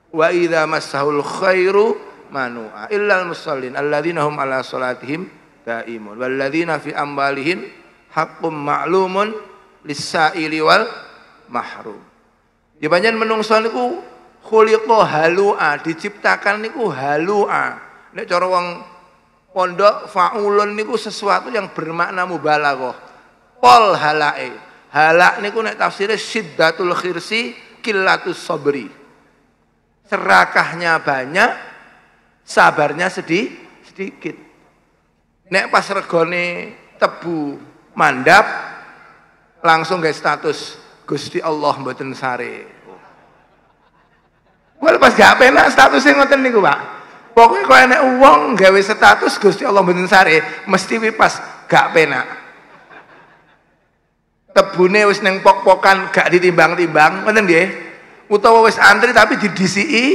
wa idza masahu khairu manua. Illal musallin alladzina hum ala salatihim daimun. ladzina fi amwalihim haqqum ma'lumun lisaili wal mahrum. Ya panjen menungso niku khuliqa halua, diciptakan niku halua. Nek cara wong pondok faulun niku sesuatu yang bermakna mubalaghah pol halae halak niku nek tafsirnya siddatul khirsi qillatus sabri serakahnya banyak sabarnya sedih sedikit nek pas regone tebu mandap langsung guys status Gusti Allah mboten sare. Wah pas gak penak statusnya ngoten niku, Pak. Pokoknya kalau enak uang gawe status Gusti Allah mboten sare, mesti wipas gak penak. Tebune wis neng pok-pokan gak ditimbang-timbang, ngoten dia. Utawa wis antri tapi di DCI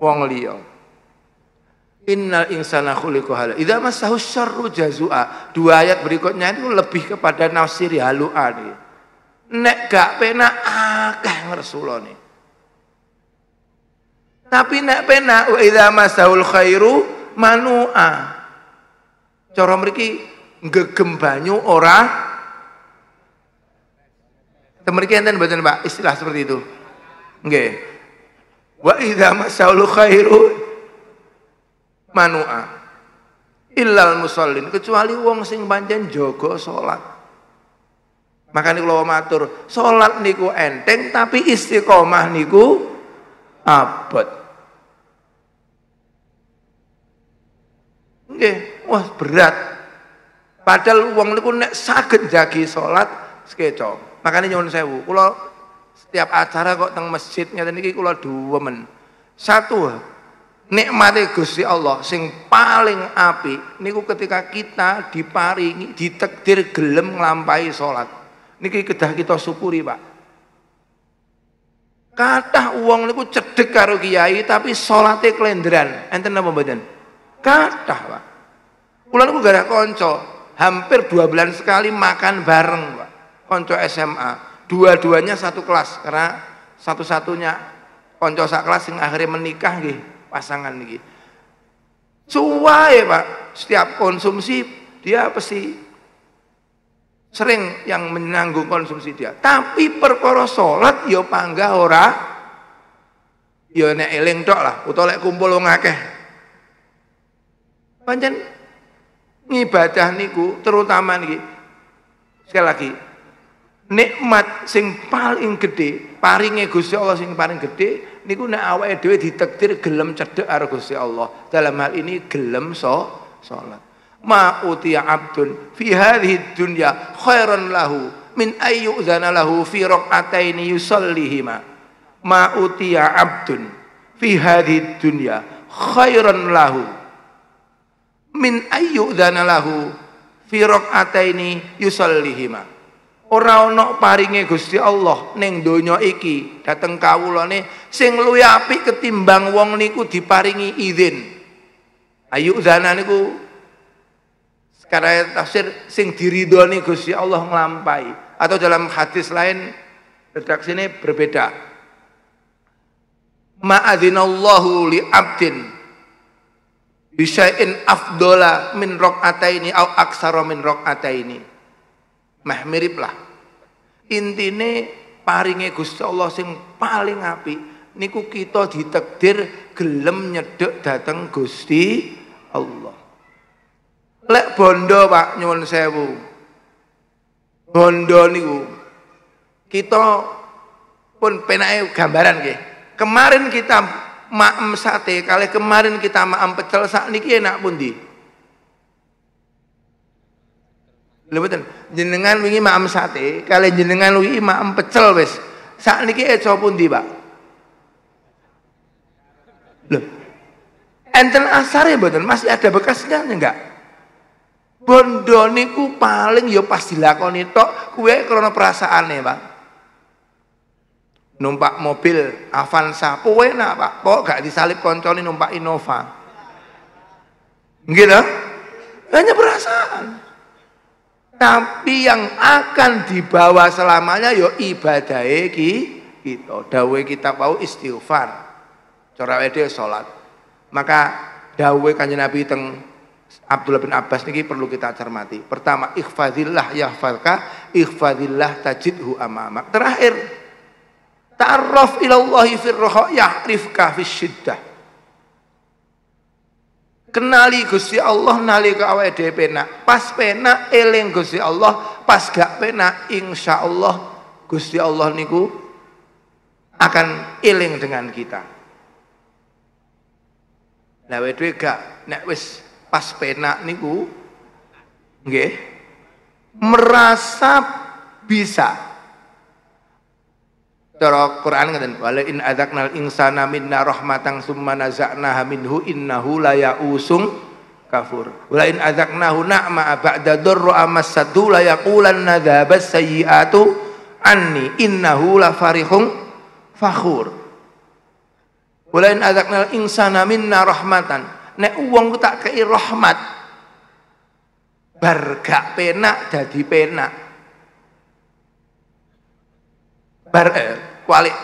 wong liya. Innal insana khuliqa hala. Idza massahu syarru jazua. Dua ayat berikutnya itu lebih kepada nafsiri haluan. Nek gak penak akeh ah, nih. Tapi nak penak wa idza masahul khairu manua. Cara mriki ngegem banyu ora Temriki enten mboten Pak istilah seperti itu. Nggih. Wa idza masahul khairu manua. Illal musallin kecuali wong sing pancen jaga salat. Makanya kalau matur, sholat niku enteng tapi istiqomah niku abad. Nggih, wah berat. Padahal uang niku nek saged jagi salat sekeco. Makane nyuwun sewu, kula setiap acara kok teng masjid ngeten iki dua men, Satu nikmati Gusti Allah sing paling apik niku ketika kita diparingi ditakdir gelem nglampahi salat. Niki kedah kita syukuri, Pak. Kata uang niku cedek karo kiai tapi salate klendran. Enten apa badan? Kata, Pak. pulang aku gara konco hampir dua bulan sekali makan bareng, Pak. konco SMA, dua-duanya satu kelas karena satu-satunya konco sak kelas yang akhirnya menikah nih pasangan nih ya, Pak. Setiap konsumsi dia pasti sering yang menanggung konsumsi dia. Tapi perkara sholat ya panggah ora ya nek eling tok lah utawa lek kumpul wong akeh Pancen ngibadah niku terutama niki sekali lagi nikmat sing paling gede paringe Gusti Allah sing paling gede niku nek awake dhewe ditektir gelem cedhek karo Gusti Allah dalam hal ini gelem so salat ma utiya abdun fi hadhihi dunya khairan lahu min zana lahu fi raqataini yusallihima ma utiya abdun fi hadhihi dunya khairan lahu min ayyu danalahu fi raqataini yusallihima ora ana paringe Gusti Allah ning donya iki dateng kawulane sing luwih apik ketimbang wong niku diparingi izin ayu zana niku sekarang tafsir sing diridhoni Gusti Allah nglampahi atau dalam hadis lain ini berbeda ma'adzinallahu li abdin bisain afdola min ini au aksara min ini meh mirip lah intine paringe Gusti Allah sing paling api niku kita ditekdir gelem nyedek dateng Gusti Allah lek bondo Pak nyuwun sewu bondo niku kita pun penake gambaran nggih kemarin kita maem sate kali kemarin kita maem pecel sak niki enak pundi lho lebetan jenengan wingi maem sate kali jenengan wingi maem pecel wis sak niki eco pundi Pak lho enten asare ya, mboten masih ada bekasnya enggak bondo niku paling ya pas dilakoni tok kuwe krana perasaane Pak numpak mobil Avanza kowe nak Pak kok gak disalip koncone numpak Innova gitu hanya perasaan tapi yang akan dibawa selamanya yo ibadah ki kita dawe kita bau istighfar cara wede salat maka dawe kanjeng Nabi teng Abdullah bin Abbas niki perlu kita cermati pertama ikhfadillah yahfadka ikhfadillah tajidhu amamak terakhir Ta'arraf ilallahi Kenali Gusti Allah nalika awake dhewe penak. Pas penak eling Gusti Allah, pas gak penak insyaallah Gusti Allah niku akan eling dengan kita. Lah dhewe gak nek wis pas penak niku nggih merasa bisa Cara Quran ngeten, "Wala in adzaqnal insana minna rahmatan summa naza'naha minhu innahu la ya'usum kafur." Wala in adzaqnahu na'ma ba'da darra amassatu la yaqulan nadhaba sayyi'atu anni innahu la farihun fakhur. Wala in adzaqnal insana minna rahmatan. Nek wong ku tak kei rahmat bar gak penak dadi penak. bar eh,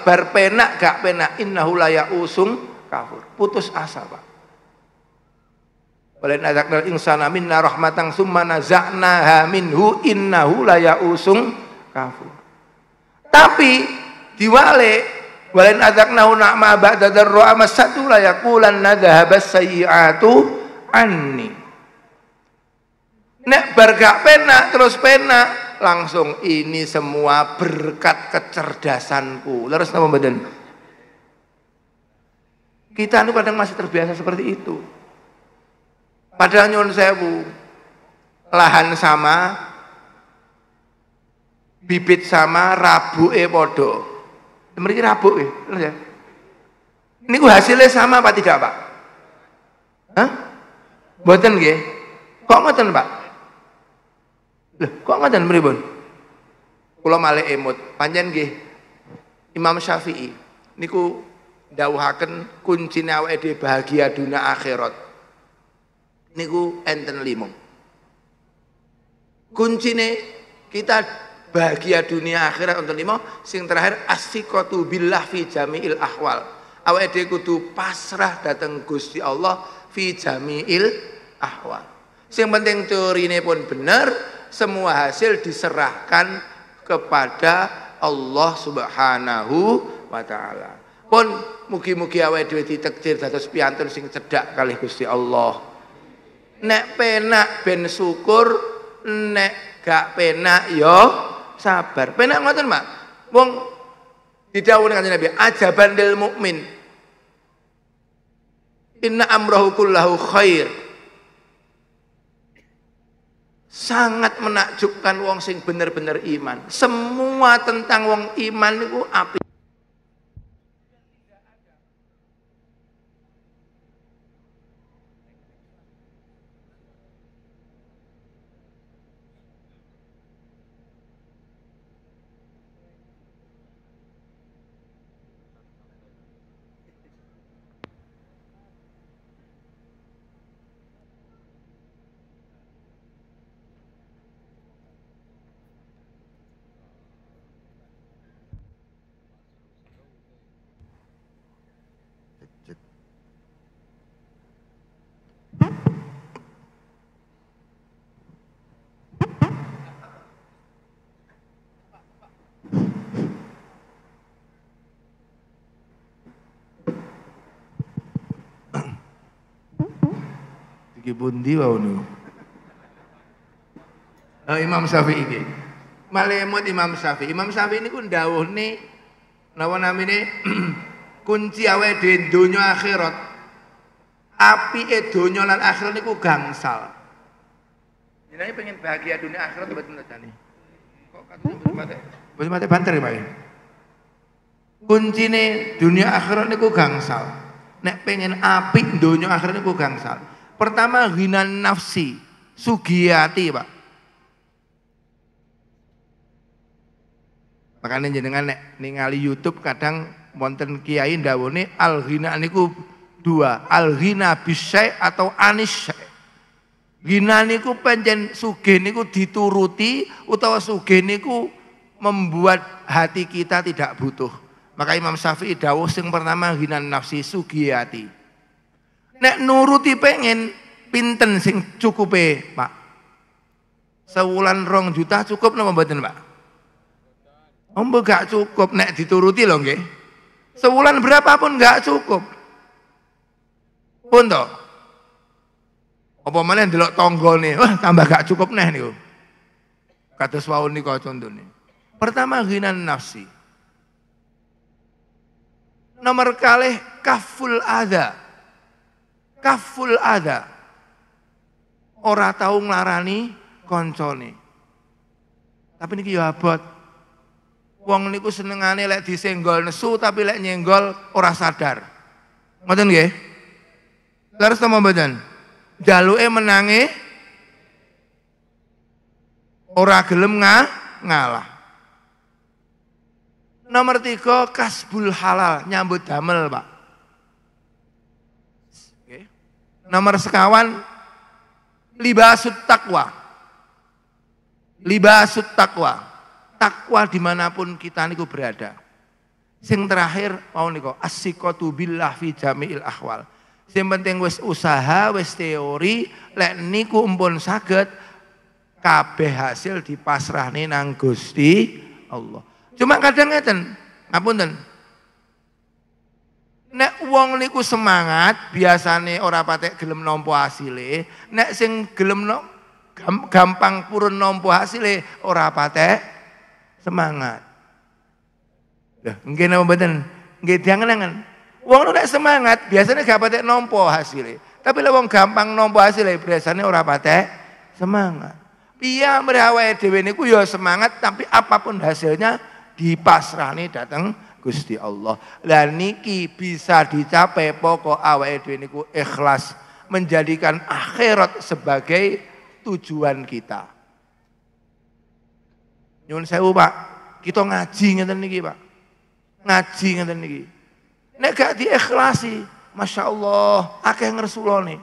bar penak gak penak innahu la usung kafur putus asa Pak Walain azaknal insana minna rahmatang summa nazaknaha minhu innahu la yausum kafur tapi diwale walain azaknahu na'ma ba'da satu masatu la yaqulanna dhahabas sayyi'atu anni nek bar gak penak terus penak langsung ini semua berkat kecerdasanku. Leres nama badan. Kita itu kadang masih terbiasa seperti itu. Padahal nyun sewu, lahan sama, bibit sama, rabu e podo. Mereka rabu e, ya. Ini ya? hasilnya sama apa tidak pak? Hah? Buatan gue? Kok ngoten pak? Loh, kok ngoten pripun? Kula malih emut, panjen nggih Imam Syafi'i niku dawuhaken kuncine awake dhewe bahagia dunia akhirat. Niku enten kunci Kuncine kita bahagia dunia akhirat untuk limo, sing terakhir asyikatu billah fi jami'il ahwal awake dhewe kudu pasrah dateng Gusti Allah fi jami'il ahwal sing penting teorine pun bener semua hasil diserahkan kepada Allah Subhanahu wa taala. Pun mugi-mugi awake dhewe ditakdir dados piantun sing cedhak kalih Gusti Allah. Nek penak ben syukur, nek gak penak yo ya sabar. Penak ngoten, Mak. Wong didhawuhi kanjeng Nabi, ajaban dil mukmin. Inna amrahu kullahu khair. Sangat menakjubkan wong sing bener-bener iman. Semua tentang wong iman itu api Kibundi waunu. Uh, eh, Imam Syafi'i ini. Malemut Imam Syafi'i. Imam Syafi'i ini niku ni. Nawa namine kunci awe dunia dunia akhirat. Api donya lan akhirat ku gangsal. Jenenge pengen bahagia dunia akhirat buat menadani. Kok katanya mate? mati? mate banter ya, Pak. Kuncine dunia akhirat ku gangsal. Nek pengen apik dunia akhirat ku gangsal. Pertama hina nafsi, sugiati Pak. Makanya jenengan nek ningali YouTube kadang wonten kiai ndawone al hina niku dua, al hina bisai atau anis. Hina niku pancen sugih niku dituruti utawa sugih niku membuat hati kita tidak butuh. Maka Imam Syafi'i dawuh sing pertama hina nafsi sugiati Nek nuruti pengen pinten sing cukup eh Pak. sebulan rong juta cukup napa mboten, Pak? Ombo gak cukup nek dituruti loh nggih. Sewulan berapapun gak cukup. Pun to. Apa meneh tonggol nih wah tambah gak cukup neh niku. Kados wau contoh contone. Pertama ginan nafsi. Nomor kalih kaful ada kaful ada. Ora tahu nglarani koncone. Tapi niki ya abot. Wong niku senengane lek disenggol nesu tapi lek nyenggol ora sadar. Ngoten nggih? Leres sama badan. Jaluke menange ora gelem nga, ngalah. Nomor tiga kasbul halal nyambut damel pak. nomor sekawan libasut takwa. Libasut takwa. Takwa dimanapun kita niku berada. Sing terakhir mau niku asikotu billah fi jamiil ahwal. Sing penting wis usaha, wis teori, lek niku empun saged kabeh hasil dipasrahne nang Gusti Allah. Cuma kadang ngeten, ngapunten. Nek uang niku semangat, biasane ora patek gelem hasil hasile. Nek sing gelem no, gampang purun hasil hasile orang patek semangat. enggak nggih napa mboten? Nggih diangen-angen. Wong nek semangat biasanya gak patek nampa hasile. Tapi lah wong gampang nampa hasile biasanya orang patek semangat. Iya merhawa dhewe niku ya semangat tapi apapun hasilnya dipasrahne datang Gusti Allah. Lah niki bisa dicapai pokok awake dhewe niku ikhlas menjadikan akhirat sebagai tujuan kita. Nyuwun sewu, Pak. Kita ngaji ngeten niki, Pak. Ngaji ngeten niki. Nek gak diikhlasi, Masya Allah, akeh ngersulone.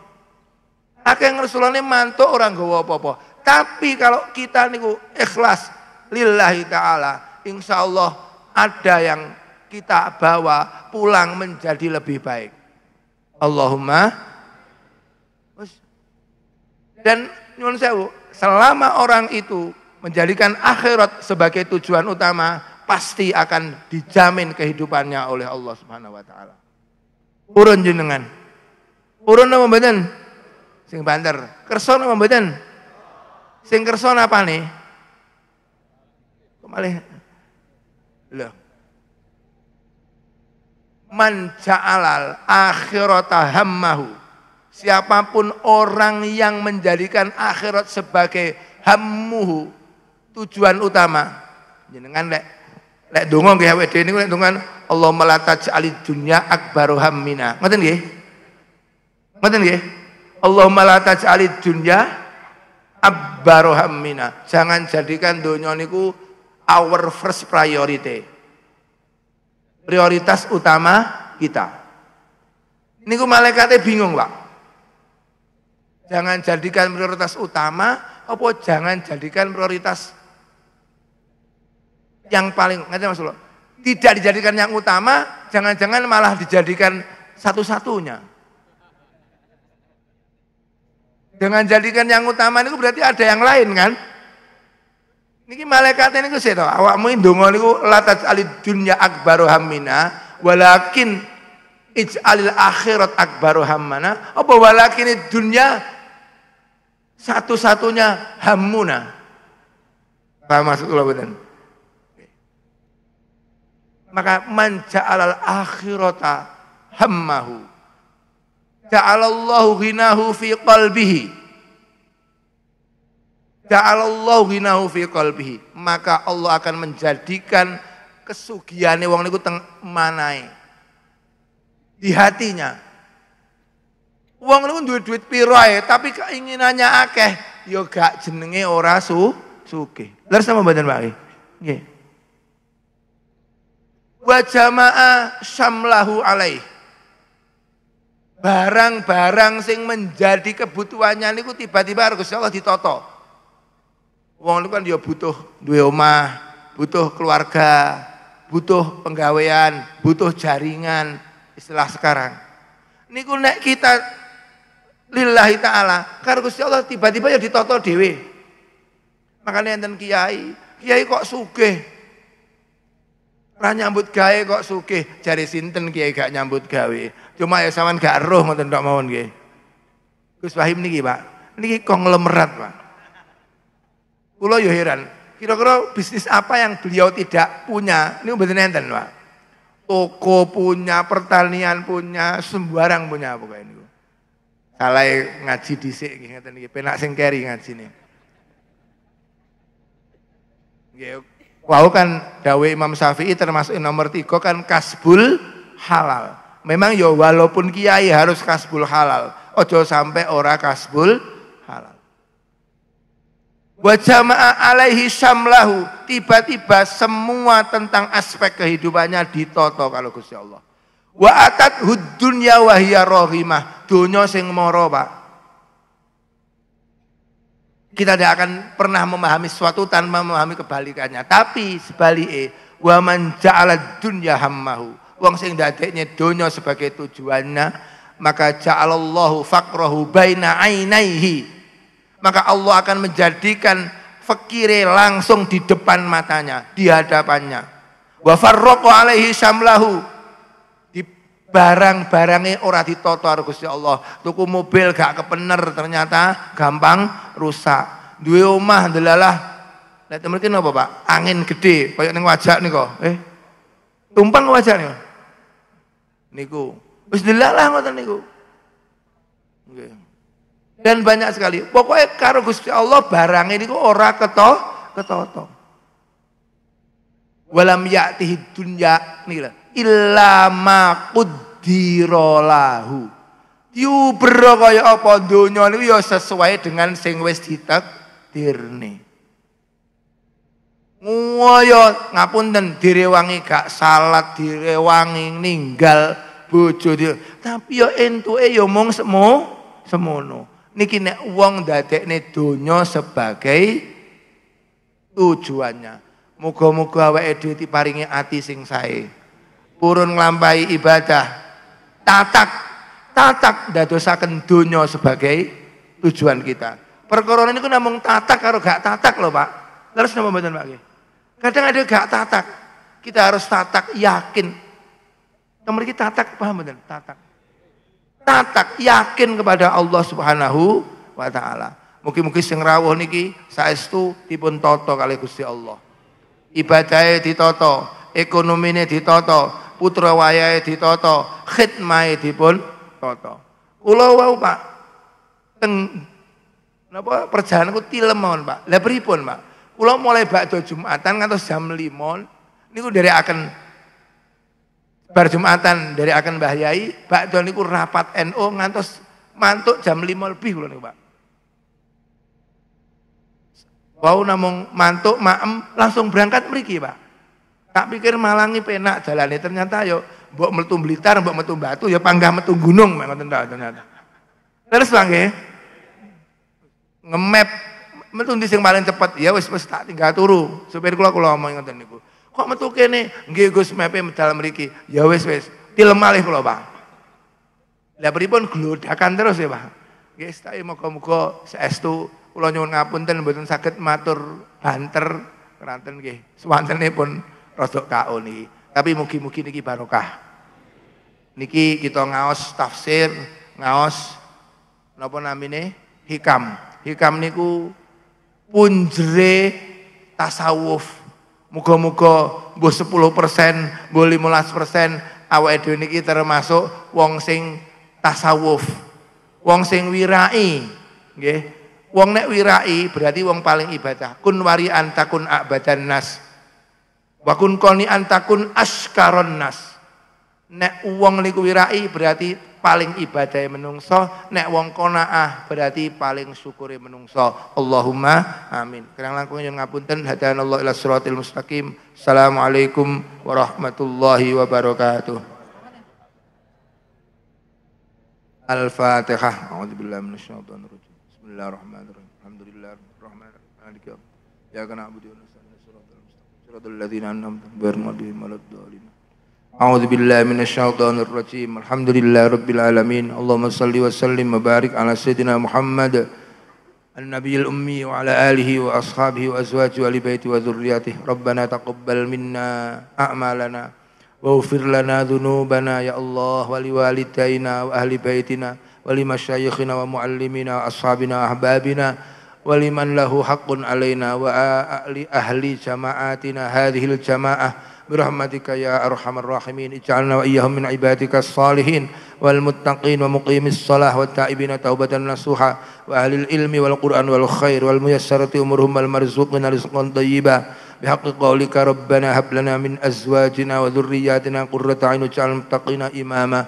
Akeh ngersulone mantu orang gawa apa Tapi kalau kita niku ikhlas lillahi taala, insya Allah ada yang kita bawa pulang menjadi lebih baik. Allahumma dan nyuwun sewu, selama orang itu menjadikan akhirat sebagai tujuan utama, pasti akan dijamin kehidupannya oleh Allah Subhanahu wa taala. Urun jenengan. Urun napa mboten? Sing banter. Kersa napa mboten? Sing kersona apa nih? Kemalih. Loh, man ja'alal akhirata hammahu. Siapapun orang yang menjadikan akhirat sebagai hammuhu, tujuan utama. Jenengan lek lek donga nggih awake dhewe niku lek dongan Allah malataj ja'alid dunya akbaru hammina. Ngoten nggih? Ngoten nggih? Allah malataj ja'alid dunya akbaru hammina. Jangan jadikan donya niku our first priority prioritas utama kita. Ini ku malaikatnya bingung pak. Jangan jadikan prioritas utama, apa jangan jadikan prioritas yang paling ngerti maksud Tidak dijadikan yang utama, jangan-jangan malah dijadikan satu-satunya. Jangan jadikan yang utama ini berarti ada yang lain kan? Niki malaikat ini ku sira awakmu ndonga niku latas alid dunya akbaru hammina walakin alil akhirat akbaru hammana apa walakin dunya satu-satunya hamuna apa maksud kula mboten? Maka man ja'alal akhirata hammahu ja'alallahu ghinahu fi qalbihi Ja'alallahu hinahu fi qalbihi. Maka Allah akan menjadikan kesugiane wong niku teng manae. Di hatinya. Wong niku duwe duit piro tapi keinginannya akeh, ya gak jenenge ora su sugih. Lha sama mboten Pak? Nggih. Wa jama'a syamlahu alaih. Barang-barang sing menjadi kebutuhannya niku tiba-tiba harus Allah ditoto. Wong itu kan dia ya butuh duwe omah, butuh keluarga, butuh penggawean, butuh jaringan istilah sekarang. Niku nek kita lillahi taala, karo Gusti Allah tiba-tiba ya ditoto dewi. Makanya enten kiai, kiai kok sugih. Ora nyambut gawe kok suke? jari sinten kiai gak nyambut gawe. Cuma ya saman gak roh ngoten tok mohon nggih. Gus Wahim niki, Pak. Niki konglomerat, Pak. Kulo yo heran. Kira-kira bisnis apa yang beliau tidak punya? Ini mboten enten, Pak. Toko punya, pertanian punya, sembarang punya pokoknya niku. Kalai ngaji di sini, ngeten iki, penak sing keri ngajine. Nggih, wau kan Dawei Imam Syafi'i termasuk nomor tiga kan kasbul halal. Memang ya, walaupun kiai harus kasbul halal. Ojo sampai ora kasbul Wajama'a alaihi syamlahu. Tiba-tiba semua tentang aspek kehidupannya ditoto kalau Gusti Allah. Wa atat dunya wahya rohimah. Dunya sing moro pak. Kita tidak akan pernah memahami sesuatu tanpa memahami kebalikannya. Tapi sebaliknya. Wa man ja'ala dunya hammahu. Wong sing dadeknya dunya sebagai tujuannya. Maka ja'alallahu fakrahu baina ainaihi maka Allah akan menjadikan fakire langsung di depan matanya, di hadapannya. Wa farraqa alaihi syamlahu Di barang-barangnya ora ditoto karo Gusti Allah. Tuku mobil gak kepener ternyata gampang rusak. Duwe omah ndelalah. Lah temen ki napa, Pak? Angin gede koyo ning wajak niko. Eh. Tumpang wajak niku. Niku. Wis ndelalah ngoten niku. Dan banyak sekali. Pokoknya karo Gusti Allah barang ini kok ora keto ketoto. Walam ya'tihi dunya nila illa ma quddirolahu. Diubro kaya apa donya niku ya sesuai dengan sing wis ditakdirne. Ngoyo ngapunten direwangi gak salat direwangi ninggal bojo tapi ya entuke ya mung semu semono. Niki nek wong nih dunia sebagai tujuannya. Muga-muga awake dhewe diparingi ati sing sae. Purun nglampahi ibadah. Tatak tatak dadosaken donya sebagai tujuan kita. ini ini namung tatak kalau gak tatak loh, Pak. Terus nama badan Pak? Kadang ada gak tatak. Kita harus tatak yakin. Nomor kita tatak paham badan. Tatak tatak yakin kepada Allah Subhanahu wa taala. Mungkin-mungkin sing rawuh niki saestu dipun tata kali Gusti Allah. ibadahnya e ditata, ekonomine ditata, putra wayahe ditata, khidmahe dipun tata. Kula wau Pak teng napa perjalanan ku tilem mawon Pak. Lah pripun Pak? Kula mulai bakdo Jumatan ngantos jam 5 niku dari akan Bar Jumatan dari akan Mbah Yai, Pak Doni ku rapat NO, ngantos mantuk jam lima lebih kula niku, Pak. Wau namung mantuk maem langsung berangkat mriki, Pak. Tak pikir Malangi penak jalannya ternyata yo mbok metu Blitar, mbok metu Batu ya panggah metu gunung Pak ngoten ternyata. Terus nggih. ngemep metu sing paling cepet ya wis wis tak tinggal turu. Supir kula kula omong ngoten niku. Kok metu kene? Nggih Gus mepe medal mriki. Ya wis wis, tilem malih kula, Pak. Lah pripun glodakan terus ya, Pak. Nggih sae muga-muga saestu kula nyuwun ngapunten mboten saged matur banter keranten nggih. Suwantene pun rada KO niki. Tapi mugi-mugi niki barokah. Niki kita ngaos tafsir, ngaos napa namine? Hikam. Hikam niku punjere tasawuf Muga-muga mbuh 10%, mbuh 15% awake dhewe niki termasuk wong sing tasawuf. Wong sing wirai, nggih. Wong nek wirai berarti wong paling ibadah. Kun wari antakun abadan nas. Wa kun koni antakun askaron nas. Nek wong niku wirai berarti paling ibadahe menungso, nek wong konaah, berarti paling syukure menungso. Allahumma amin. Kirang langkung yang ngapunten hadanallahu ila siratal mustaqim. Assalamualaikum warahmatullahi wabarakatuh. Al-Fatihah. A'udzubillahi minasyaitonir rajim. Bismillahirrahmanirrahim. Alhamdulillahirabbil Ya Maliki yawmiddin. Iyyaka na'budu wa iyyaka nasta'in. Siratal mustaqim. Siratal أعوذ بالله من الشيطان الرجيم الحمد لله رب العالمين اللهم صل وسلم وبارك على سيدنا محمد النبي الأمي وعلى آله وأصحابه وأزواجه وآل بيته وذريته ربنا تقبل منا أعمالنا واغفر لنا ذنوبنا يا الله ولوالدينا وأهل بيتنا ولمشايخنا ومعلمينا وأصحابنا وأحبابنا ولمن له حق علينا وأهل جماعاتنا هذه الجماعة برحمتك يا أرحم الراحمين اجعلنا وإياهم من عبادك الصالحين والمتقين ومقيم الصلاة والتائبين توبة نصوحا وأهل العلم والقرآن والخير والميسرة أمرهم والمرزوقنا رزقا طيبا بحق قولك ربنا هب لنا من أزواجنا وذرياتنا قرة عين واجعل المتقين إماما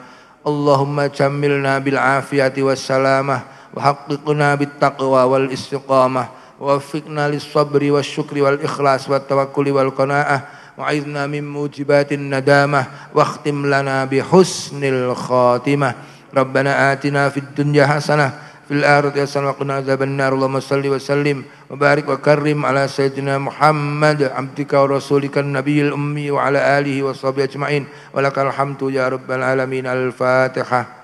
اللهم جملنا بالعافية والسلامة وحققنا بالتقوى والاستقامة ووفقنا للصبر والشكر والإخلاص والتوكل والقناعة وعذنا من موجبات الندامة واختم لنا بحسن الخاتمة ربنا آتنا في الدنيا حسنة في الآخرة حسنة وقنا عذاب النار اللهم صل وسلم وبارك وكرم على سيدنا محمد عبدك ورسولك النبي الأمي وعلى آله وصحبه أجمعين ولك الحمد يا رب العالمين الفاتحة